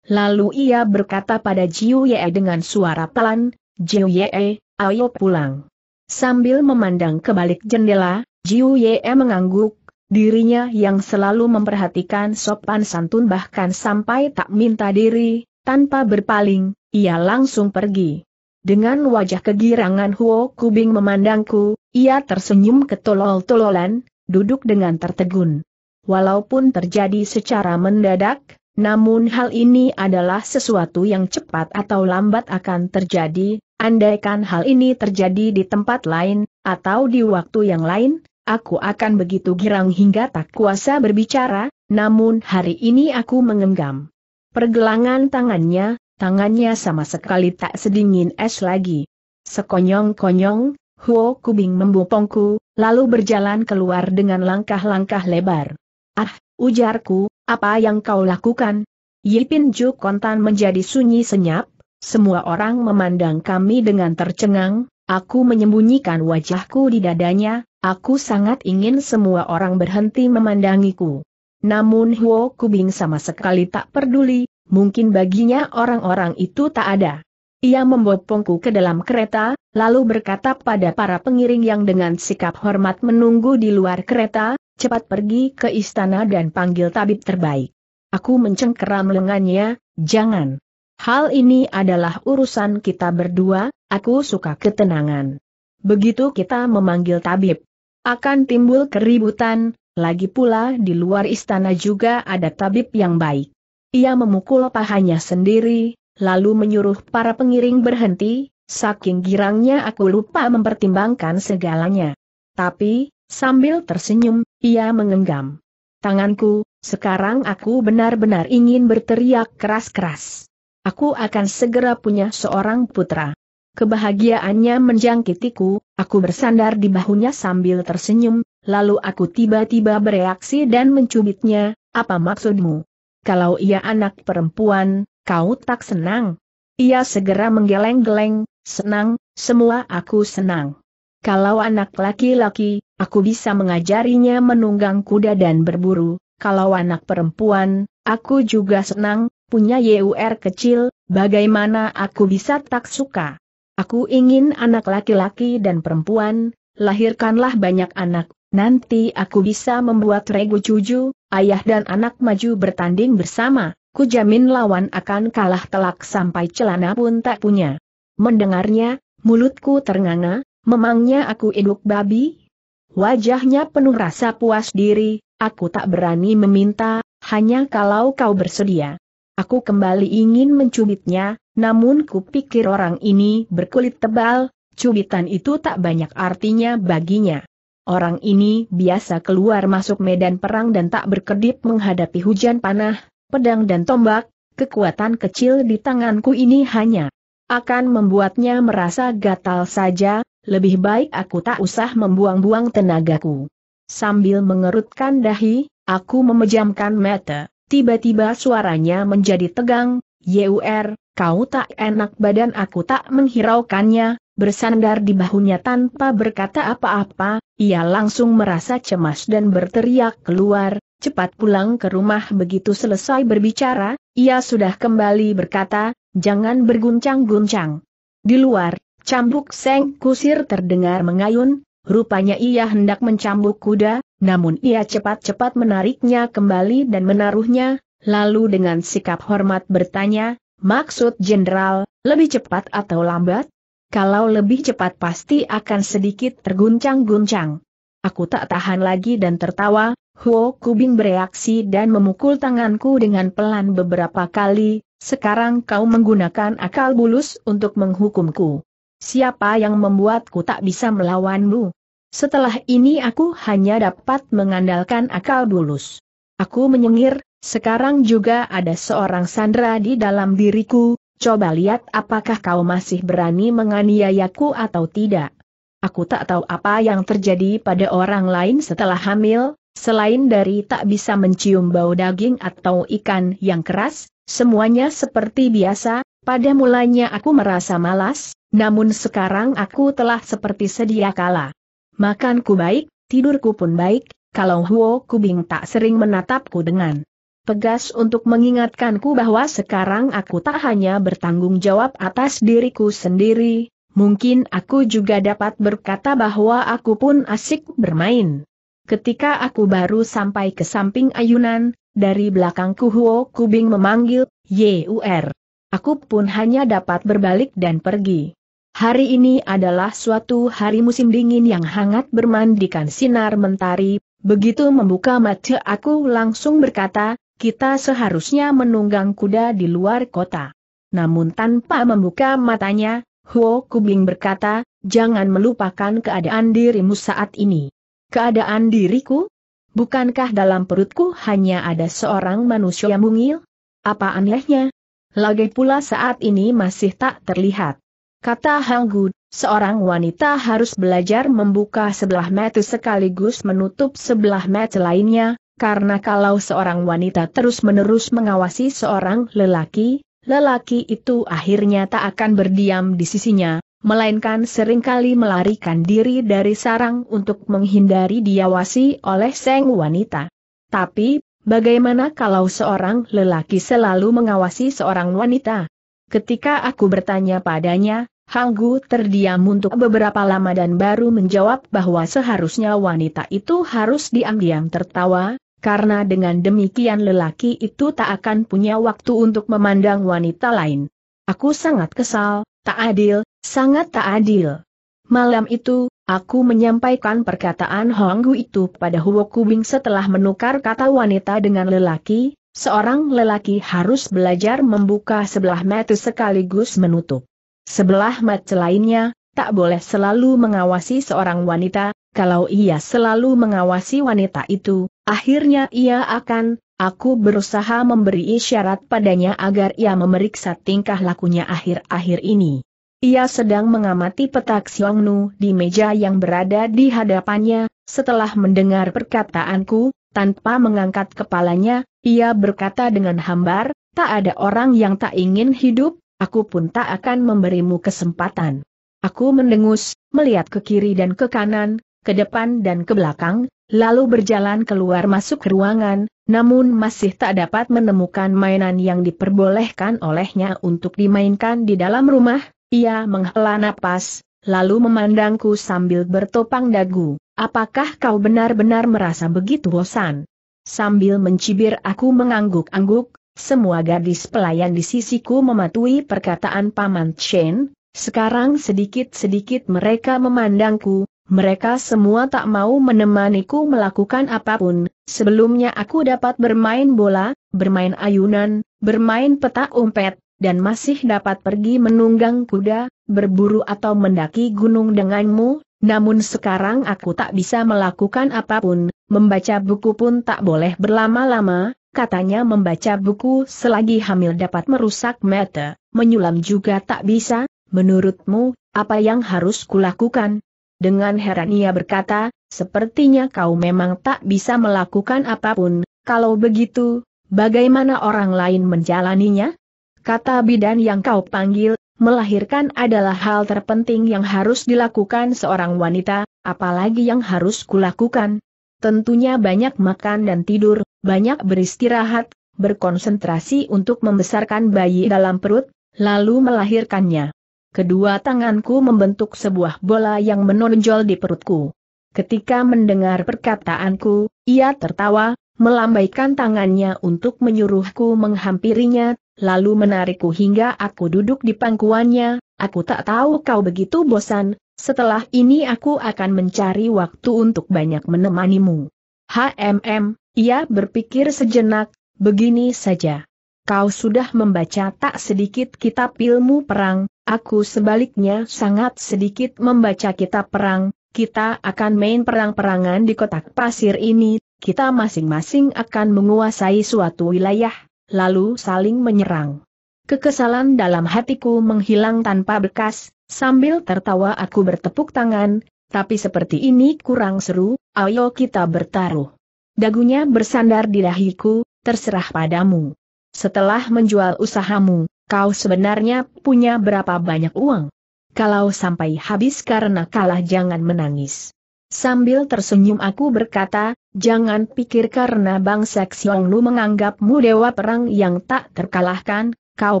Lalu ia berkata pada Jiu Ye dengan suara pelan, Jiu Ye, ayo pulang. Sambil memandang ke balik jendela, Jiu Ye mengangguk, dirinya yang selalu memperhatikan sopan santun bahkan sampai tak minta diri, tanpa berpaling, ia langsung pergi. Dengan wajah kegirangan Huo Kubing memandangku, ia tersenyum ketolol-tololan, duduk dengan tertegun. Walaupun terjadi secara mendadak, namun hal ini adalah sesuatu yang cepat atau lambat akan terjadi, andaikan hal ini terjadi di tempat lain, atau di waktu yang lain, aku akan begitu girang hingga tak kuasa berbicara, namun hari ini aku mengenggam. Pergelangan tangannya, tangannya sama sekali tak sedingin es lagi. Sekonyong-konyong, Huo Kubing membopongku, lalu berjalan keluar dengan langkah-langkah lebar. Ah, ujarku, apa yang kau lakukan? Yipin Ju kontan menjadi sunyi senyap, semua orang memandang kami dengan tercengang, aku menyembunyikan wajahku di dadanya, aku sangat ingin semua orang berhenti memandangiku. Namun Huo Kubing sama sekali tak peduli, mungkin baginya orang-orang itu tak ada. Ia membopongku ke dalam kereta, lalu berkata pada para pengiring yang dengan sikap hormat menunggu di luar kereta, cepat pergi ke istana dan panggil tabib terbaik. Aku mencengkeram lengannya, jangan. Hal ini adalah urusan kita berdua, aku suka ketenangan. Begitu kita memanggil tabib, akan timbul keributan, lagi pula di luar istana juga ada tabib yang baik. Ia memukul pahanya sendiri, lalu menyuruh para pengiring berhenti, saking girangnya aku lupa mempertimbangkan segalanya. Tapi, Sambil tersenyum, ia mengenggam tanganku, sekarang aku benar-benar ingin berteriak keras-keras. Aku akan segera punya seorang putra. Kebahagiaannya menjangkitiku, aku bersandar di bahunya sambil tersenyum, lalu aku tiba-tiba bereaksi dan mencubitnya, apa maksudmu? Kalau ia anak perempuan, kau tak senang? Ia segera menggeleng-geleng, senang, semua aku senang. Kalau anak laki-laki, aku bisa mengajarinya menunggang kuda dan berburu, kalau anak perempuan, aku juga senang, punya YUR kecil, bagaimana aku bisa tak suka? Aku ingin anak laki-laki dan perempuan, lahirkanlah banyak anak, nanti aku bisa membuat regu cucu, ayah dan anak maju bertanding bersama, ku jamin lawan akan kalah telak sampai celana pun tak punya. Mendengarnya, mulutku ternganga, Memangnya aku induk babi? Wajahnya penuh rasa puas diri, aku tak berani meminta, hanya kalau kau bersedia. Aku kembali ingin mencubitnya, namun kupikir orang ini berkulit tebal, cubitan itu tak banyak artinya baginya. Orang ini biasa keluar masuk medan perang dan tak berkedip menghadapi hujan panah, pedang dan tombak, kekuatan kecil di tanganku ini hanya akan membuatnya merasa gatal saja, lebih baik aku tak usah membuang-buang tenagaku. Sambil mengerutkan dahi, aku memejamkan mata, tiba-tiba suaranya menjadi tegang, Yur, er, kau tak enak badan aku tak menghiraukannya, bersandar di bahunya tanpa berkata apa-apa, ia langsung merasa cemas dan berteriak keluar, cepat pulang ke rumah begitu selesai berbicara, ia sudah kembali berkata, jangan berguncang-guncang. Di luar, Cambuk Seng Kusir terdengar mengayun, rupanya ia hendak mencambuk kuda, namun ia cepat-cepat menariknya kembali dan menaruhnya, lalu dengan sikap hormat bertanya, maksud jenderal, lebih cepat atau lambat? Kalau lebih cepat pasti akan sedikit terguncang-guncang. Aku tak tahan lagi dan tertawa, Huo Kubing bereaksi dan memukul tanganku dengan pelan beberapa kali, sekarang kau menggunakan akal bulus untuk menghukumku. Siapa yang membuatku tak bisa melawanmu? Setelah ini aku hanya dapat mengandalkan akal bulus. Aku menyengir, sekarang juga ada seorang Sandra di dalam diriku, coba lihat apakah kau masih berani menganiayaku atau tidak. Aku tak tahu apa yang terjadi pada orang lain setelah hamil, selain dari tak bisa mencium bau daging atau ikan yang keras, semuanya seperti biasa, pada mulanya aku merasa malas, namun sekarang aku telah seperti sedia kala. Makanku baik, tidurku pun baik, kalau Huo Kubing tak sering menatapku dengan pegas untuk mengingatkanku bahwa sekarang aku tak hanya bertanggung jawab atas diriku sendiri, mungkin aku juga dapat berkata bahwa aku pun asik bermain. Ketika aku baru sampai ke samping ayunan, dari belakangku Huo Kubing memanggil, Yur. Aku pun hanya dapat berbalik dan pergi. Hari ini adalah suatu hari musim dingin yang hangat bermandikan sinar mentari, begitu membuka mata aku langsung berkata, kita seharusnya menunggang kuda di luar kota. Namun tanpa membuka matanya, Huo Kubing berkata, jangan melupakan keadaan dirimu saat ini. Keadaan diriku? Bukankah dalam perutku hanya ada seorang manusia mungil? Apa anehnya? Lagi pula saat ini masih tak terlihat. Kata Hang Gu, seorang wanita harus belajar membuka sebelah mata sekaligus menutup sebelah mata lainnya, karena kalau seorang wanita terus-menerus mengawasi seorang lelaki, lelaki itu akhirnya tak akan berdiam di sisinya, melainkan seringkali melarikan diri dari sarang untuk menghindari diawasi oleh seng wanita. Tapi, bagaimana kalau seorang lelaki selalu mengawasi seorang wanita? Ketika aku bertanya padanya, Hanggu terdiam untuk beberapa lama dan baru menjawab bahwa seharusnya wanita itu harus diam-diam tertawa, karena dengan demikian lelaki itu tak akan punya waktu untuk memandang wanita lain. Aku sangat kesal, tak adil, sangat tak adil. Malam itu, aku menyampaikan perkataan Hanggu itu pada Huo Kubing setelah menukar kata wanita dengan lelaki, seorang lelaki harus belajar membuka sebelah mata sekaligus menutup. Sebelah mata lainnya, tak boleh selalu mengawasi seorang wanita, kalau ia selalu mengawasi wanita itu, akhirnya ia akan, aku berusaha memberi isyarat padanya agar ia memeriksa tingkah lakunya akhir-akhir ini. Ia sedang mengamati petak Xiongnu di meja yang berada di hadapannya, setelah mendengar perkataanku, tanpa mengangkat kepalanya, ia berkata dengan hambar, tak ada orang yang tak ingin hidup, aku pun tak akan memberimu kesempatan. Aku mendengus, melihat ke kiri dan ke kanan, ke depan dan ke belakang, lalu berjalan keluar masuk ke ruangan, namun masih tak dapat menemukan mainan yang diperbolehkan olehnya untuk dimainkan di dalam rumah, ia menghela napas, lalu memandangku sambil bertopang dagu, apakah kau benar-benar merasa begitu bosan? Sambil mencibir aku mengangguk-angguk, semua gadis pelayan di sisiku mematuhi perkataan Paman Chen, sekarang sedikit-sedikit mereka memandangku, mereka semua tak mau menemaniku melakukan apapun, sebelumnya aku dapat bermain bola, bermain ayunan, bermain petak umpet, dan masih dapat pergi menunggang kuda, berburu atau mendaki gunung denganmu, namun sekarang aku tak bisa melakukan apapun, Membaca buku pun tak boleh berlama-lama, katanya membaca buku selagi hamil dapat merusak mata, menyulam juga tak bisa, menurutmu, apa yang harus kulakukan? Dengan heran ia berkata, sepertinya kau memang tak bisa melakukan apapun, kalau begitu, bagaimana orang lain menjalaninya? Kata bidan yang kau panggil, melahirkan adalah hal terpenting yang harus dilakukan seorang wanita, apalagi yang harus kulakukan. Tentunya banyak makan dan tidur, banyak beristirahat, berkonsentrasi untuk membesarkan bayi dalam perut, lalu melahirkannya. Kedua tanganku membentuk sebuah bola yang menonjol di perutku. Ketika mendengar perkataanku, ia tertawa, melambaikan tangannya untuk menyuruhku menghampirinya, lalu menarikku hingga aku duduk di pangkuannya, aku tak tahu kau begitu bosan, setelah ini aku akan mencari waktu untuk banyak menemanimu. HMM, ia berpikir sejenak, begini saja. Kau sudah membaca tak sedikit kitab ilmu perang, aku sebaliknya sangat sedikit membaca kitab perang, kita akan main perang-perangan di kotak pasir ini, kita masing-masing akan menguasai suatu wilayah, lalu saling menyerang. Kekesalan dalam hatiku menghilang tanpa bekas, Sambil tertawa aku bertepuk tangan, tapi seperti ini kurang seru, ayo kita bertaruh. Dagunya bersandar di dahiku, terserah padamu. Setelah menjual usahamu, kau sebenarnya punya berapa banyak uang? Kalau sampai habis karena kalah jangan menangis. Sambil tersenyum aku berkata, jangan pikir karena Bang Seksiong Lu menganggapmu dewa perang yang tak terkalahkan, kau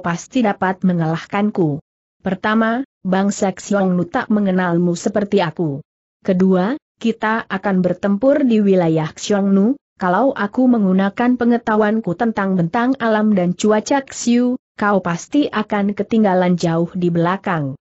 pasti dapat mengalahkanku. Pertama, Bang bangsa Xiongnu tak mengenalmu seperti aku. Kedua, kita akan bertempur di wilayah Xiong Nu. kalau aku menggunakan pengetahuanku tentang bentang alam dan cuaca Xiu, kau pasti akan ketinggalan jauh di belakang.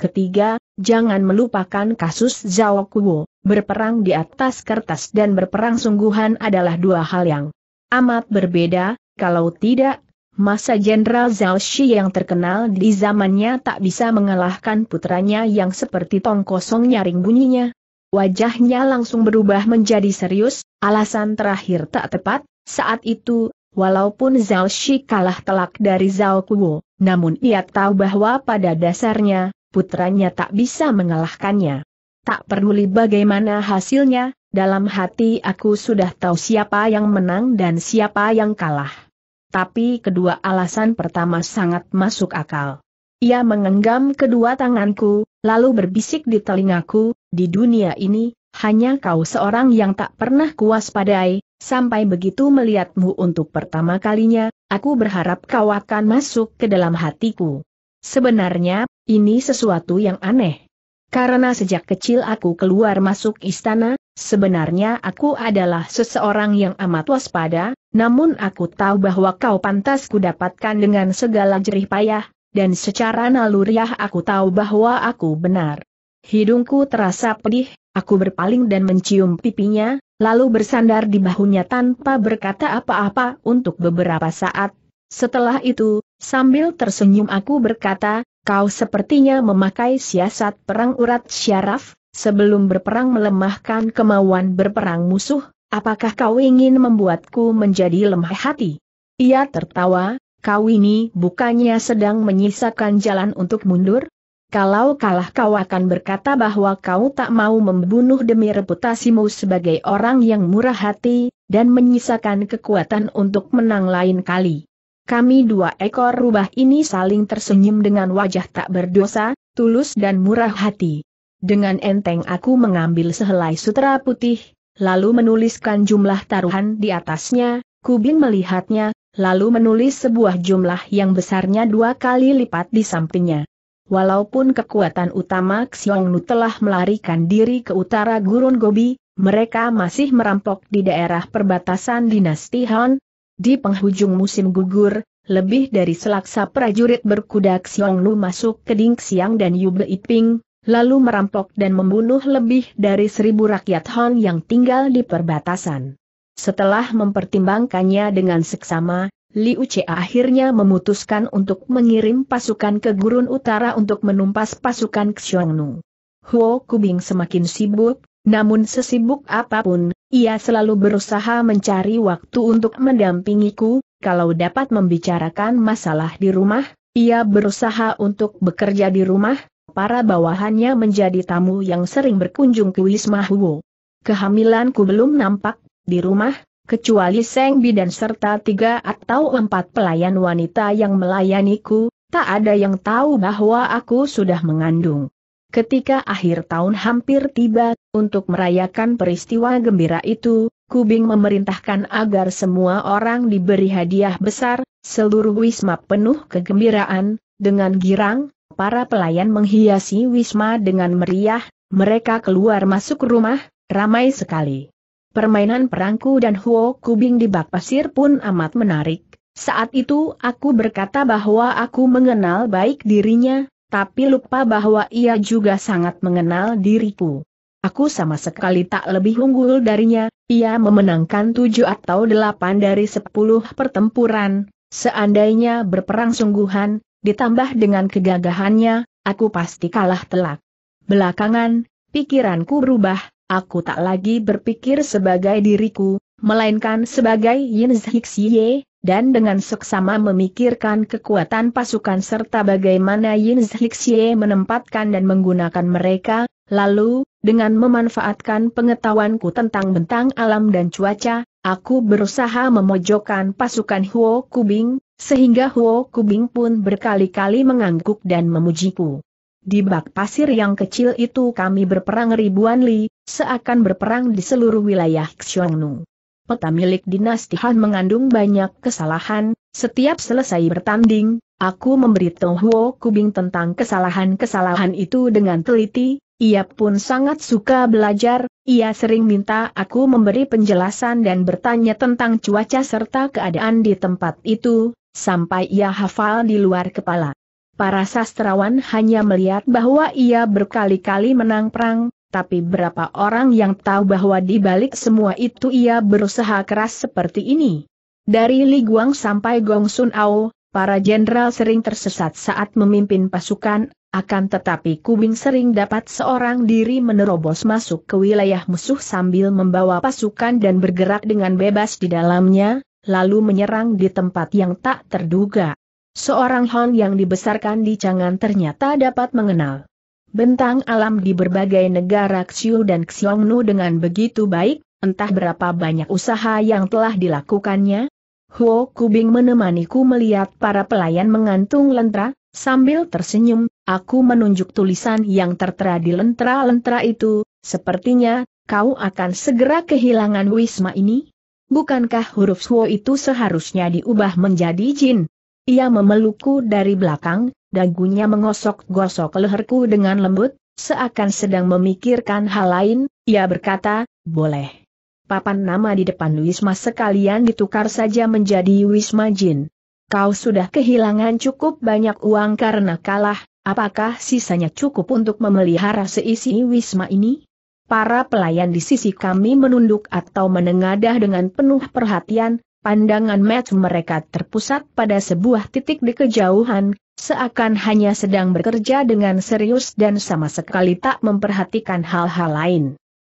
Ketiga, jangan melupakan kasus Zhao Kuo, berperang di atas kertas dan berperang sungguhan adalah dua hal yang amat berbeda, kalau tidak masa Jenderal Zhao Shi yang terkenal di zamannya tak bisa mengalahkan putranya yang seperti tong kosong nyaring bunyinya. Wajahnya langsung berubah menjadi serius, alasan terakhir tak tepat, saat itu, walaupun Zhao Shi kalah telak dari Zhao Kuo, namun ia tahu bahwa pada dasarnya, putranya tak bisa mengalahkannya. Tak peduli bagaimana hasilnya, dalam hati aku sudah tahu siapa yang menang dan siapa yang kalah tapi kedua alasan pertama sangat masuk akal. Ia mengenggam kedua tanganku, lalu berbisik di telingaku, di dunia ini, hanya kau seorang yang tak pernah kuaspadai, sampai begitu melihatmu untuk pertama kalinya, aku berharap kau akan masuk ke dalam hatiku. Sebenarnya, ini sesuatu yang aneh. Karena sejak kecil aku keluar masuk istana, sebenarnya aku adalah seseorang yang amat waspada, namun aku tahu bahwa kau pantas kudapatkan dengan segala jerih payah, dan secara naluriah aku tahu bahwa aku benar. Hidungku terasa pedih, aku berpaling dan mencium pipinya, lalu bersandar di bahunya tanpa berkata apa-apa untuk beberapa saat. Setelah itu, sambil tersenyum aku berkata, kau sepertinya memakai siasat perang urat syaraf, sebelum berperang melemahkan kemauan berperang musuh, Apakah kau ingin membuatku menjadi lemah hati? Ia tertawa, kau ini bukannya sedang menyisakan jalan untuk mundur? Kalau kalah kau akan berkata bahwa kau tak mau membunuh demi reputasimu sebagai orang yang murah hati, dan menyisakan kekuatan untuk menang lain kali. Kami dua ekor rubah ini saling tersenyum dengan wajah tak berdosa, tulus dan murah hati. Dengan enteng aku mengambil sehelai sutra putih, lalu menuliskan jumlah taruhan di atasnya, Kubin melihatnya, lalu menulis sebuah jumlah yang besarnya dua kali lipat di sampingnya. Walaupun kekuatan utama Xiongnu telah melarikan diri ke utara Gurun Gobi, mereka masih merampok di daerah perbatasan dinasti Han. Di penghujung musim gugur, lebih dari selaksa prajurit berkuda Xiongnu masuk ke Xiang dan Yube Iping, lalu merampok dan membunuh lebih dari seribu rakyat Han yang tinggal di perbatasan. Setelah mempertimbangkannya dengan seksama, Liu Che akhirnya memutuskan untuk mengirim pasukan ke Gurun Utara untuk menumpas pasukan Xiongnu. Huo Kubing semakin sibuk, namun sesibuk apapun, ia selalu berusaha mencari waktu untuk mendampingiku, kalau dapat membicarakan masalah di rumah, ia berusaha untuk bekerja di rumah, para bawahannya menjadi tamu yang sering berkunjung ke Wisma Huo. Kehamilanku belum nampak, di rumah, kecuali Seng Bi dan serta tiga atau empat pelayan wanita yang melayaniku, tak ada yang tahu bahwa aku sudah mengandung. Ketika akhir tahun hampir tiba, untuk merayakan peristiwa gembira itu, Kubing memerintahkan agar semua orang diberi hadiah besar, seluruh wisma penuh kegembiraan, dengan girang, para pelayan menghiasi Wisma dengan meriah, mereka keluar masuk rumah, ramai sekali. Permainan perangku dan huo kubing di bak pasir pun amat menarik. Saat itu aku berkata bahwa aku mengenal baik dirinya, tapi lupa bahwa ia juga sangat mengenal diriku. Aku sama sekali tak lebih unggul darinya, ia memenangkan tujuh atau delapan dari sepuluh pertempuran, seandainya berperang sungguhan, ditambah dengan kegagahannya, aku pasti kalah telak. Belakangan, pikiranku berubah, aku tak lagi berpikir sebagai diriku, melainkan sebagai Yin Zhixie, dan dengan seksama memikirkan kekuatan pasukan serta bagaimana Yin Zhixie menempatkan dan menggunakan mereka, lalu, dengan memanfaatkan pengetahuanku tentang bentang alam dan cuaca, aku berusaha memojokkan pasukan Huo Kubing, sehingga Huo Kubing pun berkali-kali mengangguk dan memujiku. Di bak pasir yang kecil itu kami berperang ribuan li, seakan berperang di seluruh wilayah Xiongnu. Peta milik dinasti Han mengandung banyak kesalahan, setiap selesai bertanding, aku memberitahu Huo Kubing tentang kesalahan-kesalahan itu dengan teliti, ia pun sangat suka belajar, ia sering minta aku memberi penjelasan dan bertanya tentang cuaca serta keadaan di tempat itu, sampai ia hafal di luar kepala. Para sastrawan hanya melihat bahwa ia berkali-kali menang perang, tapi berapa orang yang tahu bahwa di balik semua itu ia berusaha keras seperti ini? Dari Li Guang sampai Gong Sun Ao, para jenderal sering tersesat saat memimpin pasukan, akan tetapi Kubing sering dapat seorang diri menerobos masuk ke wilayah musuh sambil membawa pasukan dan bergerak dengan bebas di dalamnya, lalu menyerang di tempat yang tak terduga. Seorang Hon yang dibesarkan di Changan ternyata dapat mengenal bentang alam di berbagai negara Xiu dan Xiongnu dengan begitu baik, entah berapa banyak usaha yang telah dilakukannya. Huo Kubing menemaniku melihat para pelayan mengantung lentera, sambil tersenyum, aku menunjuk tulisan yang tertera di lentera-lentera itu, sepertinya, kau akan segera kehilangan wisma ini? Bukankah huruf suo itu seharusnya diubah menjadi jin? Ia memelukku dari belakang, dagunya mengosok-gosok leherku dengan lembut, seakan sedang memikirkan hal lain, ia berkata, boleh. Papan nama di depan Wisma sekalian ditukar saja menjadi Wisma Jin. Kau sudah kehilangan cukup banyak uang karena kalah, apakah sisanya cukup untuk memelihara seisi Wisma ini? para pelayan di sisi kami menunduk atau menengadah dengan penuh perhatian, pandangan met mereka terpusat pada sebuah titik di kejauhan, seakan hanya sedang bekerja dengan serius dan sama sekali tak memperhatikan hal-hal lain.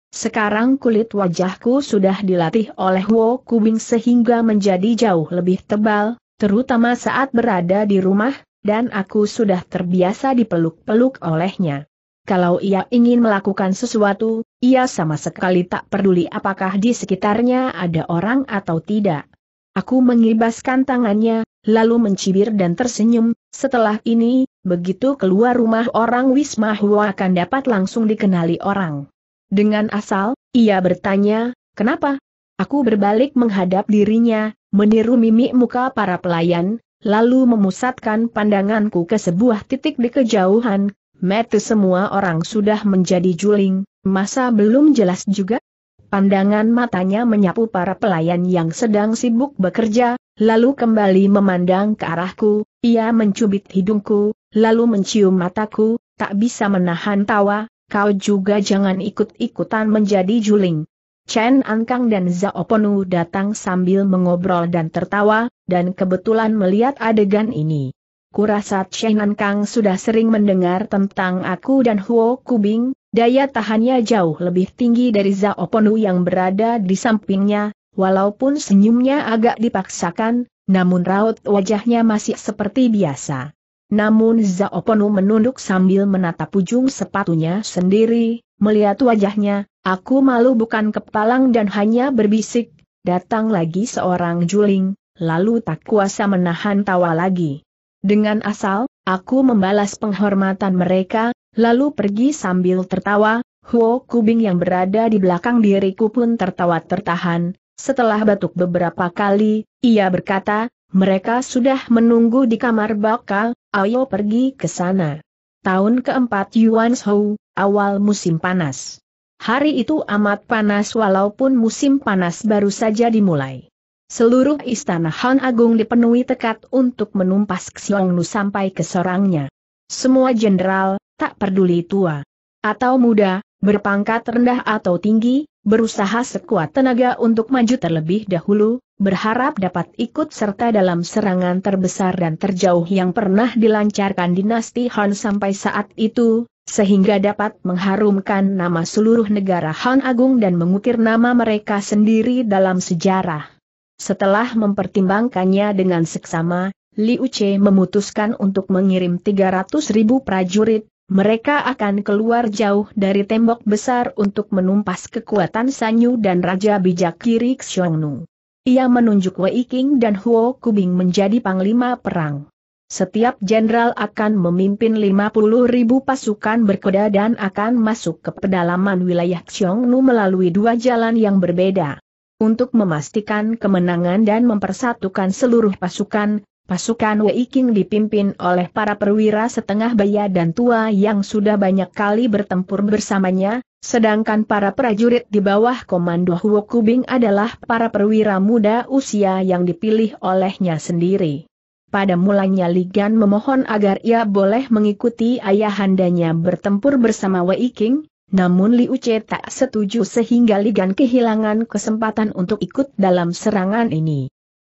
Sekarang kulit wajahku sudah dilatih oleh Wo Kubing sehingga menjadi jauh lebih tebal, terutama saat berada di rumah, dan aku sudah terbiasa dipeluk-peluk olehnya kalau ia ingin melakukan sesuatu, ia sama sekali tak peduli apakah di sekitarnya ada orang atau tidak. Aku mengibaskan tangannya, lalu mencibir dan tersenyum, setelah ini, begitu keluar rumah orang Wisma Hua akan dapat langsung dikenali orang. Dengan asal, ia bertanya, kenapa? Aku berbalik menghadap dirinya, meniru mimik muka para pelayan, lalu memusatkan pandanganku ke sebuah titik di kejauhan, Mati semua orang sudah menjadi juling, masa belum jelas juga? Pandangan matanya menyapu para pelayan yang sedang sibuk bekerja, lalu kembali memandang ke arahku, ia mencubit hidungku, lalu mencium mataku, tak bisa menahan tawa, kau juga jangan ikut-ikutan menjadi juling. Chen Angkang dan Zhao Ponu datang sambil mengobrol dan tertawa, dan kebetulan melihat adegan ini. Kurasa Chenan Kang sudah sering mendengar tentang aku dan Huo Kubing, daya tahannya jauh lebih tinggi dari Zhao Ponu yang berada di sampingnya, walaupun senyumnya agak dipaksakan, namun raut wajahnya masih seperti biasa. Namun Zhao Ponu menunduk sambil menatap ujung sepatunya sendiri, melihat wajahnya, aku malu bukan kepalang dan hanya berbisik, datang lagi seorang juling, lalu tak kuasa menahan tawa lagi. Dengan asal, aku membalas penghormatan mereka, lalu pergi sambil tertawa, Huo Kubing yang berada di belakang diriku pun tertawa tertahan, setelah batuk beberapa kali, ia berkata, mereka sudah menunggu di kamar bakal, ayo pergi ke sana. Tahun keempat Yuan Shou, awal musim panas. Hari itu amat panas walaupun musim panas baru saja dimulai. Seluruh istana Han Agung dipenuhi tekat untuk menumpas Xiong Lu sampai ke sorangnya. Semua jenderal, tak peduli tua atau muda, berpangkat rendah atau tinggi, berusaha sekuat tenaga untuk maju terlebih dahulu, berharap dapat ikut serta dalam serangan terbesar dan terjauh yang pernah dilancarkan dinasti Han sampai saat itu, sehingga dapat mengharumkan nama seluruh negara Han Agung dan mengukir nama mereka sendiri dalam sejarah. Setelah mempertimbangkannya dengan seksama, Liu Che memutuskan untuk mengirim 300 ribu prajurit, mereka akan keluar jauh dari tembok besar untuk menumpas kekuatan Sanyu dan Raja Bijak Kiri Xiongnu. Ia menunjuk Wei Qing dan Huo Kubing menjadi panglima perang. Setiap jenderal akan memimpin 50 ribu pasukan berkuda dan akan masuk ke pedalaman wilayah Xiongnu melalui dua jalan yang berbeda untuk memastikan kemenangan dan mempersatukan seluruh pasukan, pasukan Wei King dipimpin oleh para perwira setengah baya dan tua yang sudah banyak kali bertempur bersamanya, sedangkan para prajurit di bawah komando Huo Kubing adalah para perwira muda usia yang dipilih olehnya sendiri. Pada mulanya Ligan memohon agar ia boleh mengikuti ayahandanya bertempur bersama Wei King, namun Liu Che tak setuju sehingga Ligan kehilangan kesempatan untuk ikut dalam serangan ini.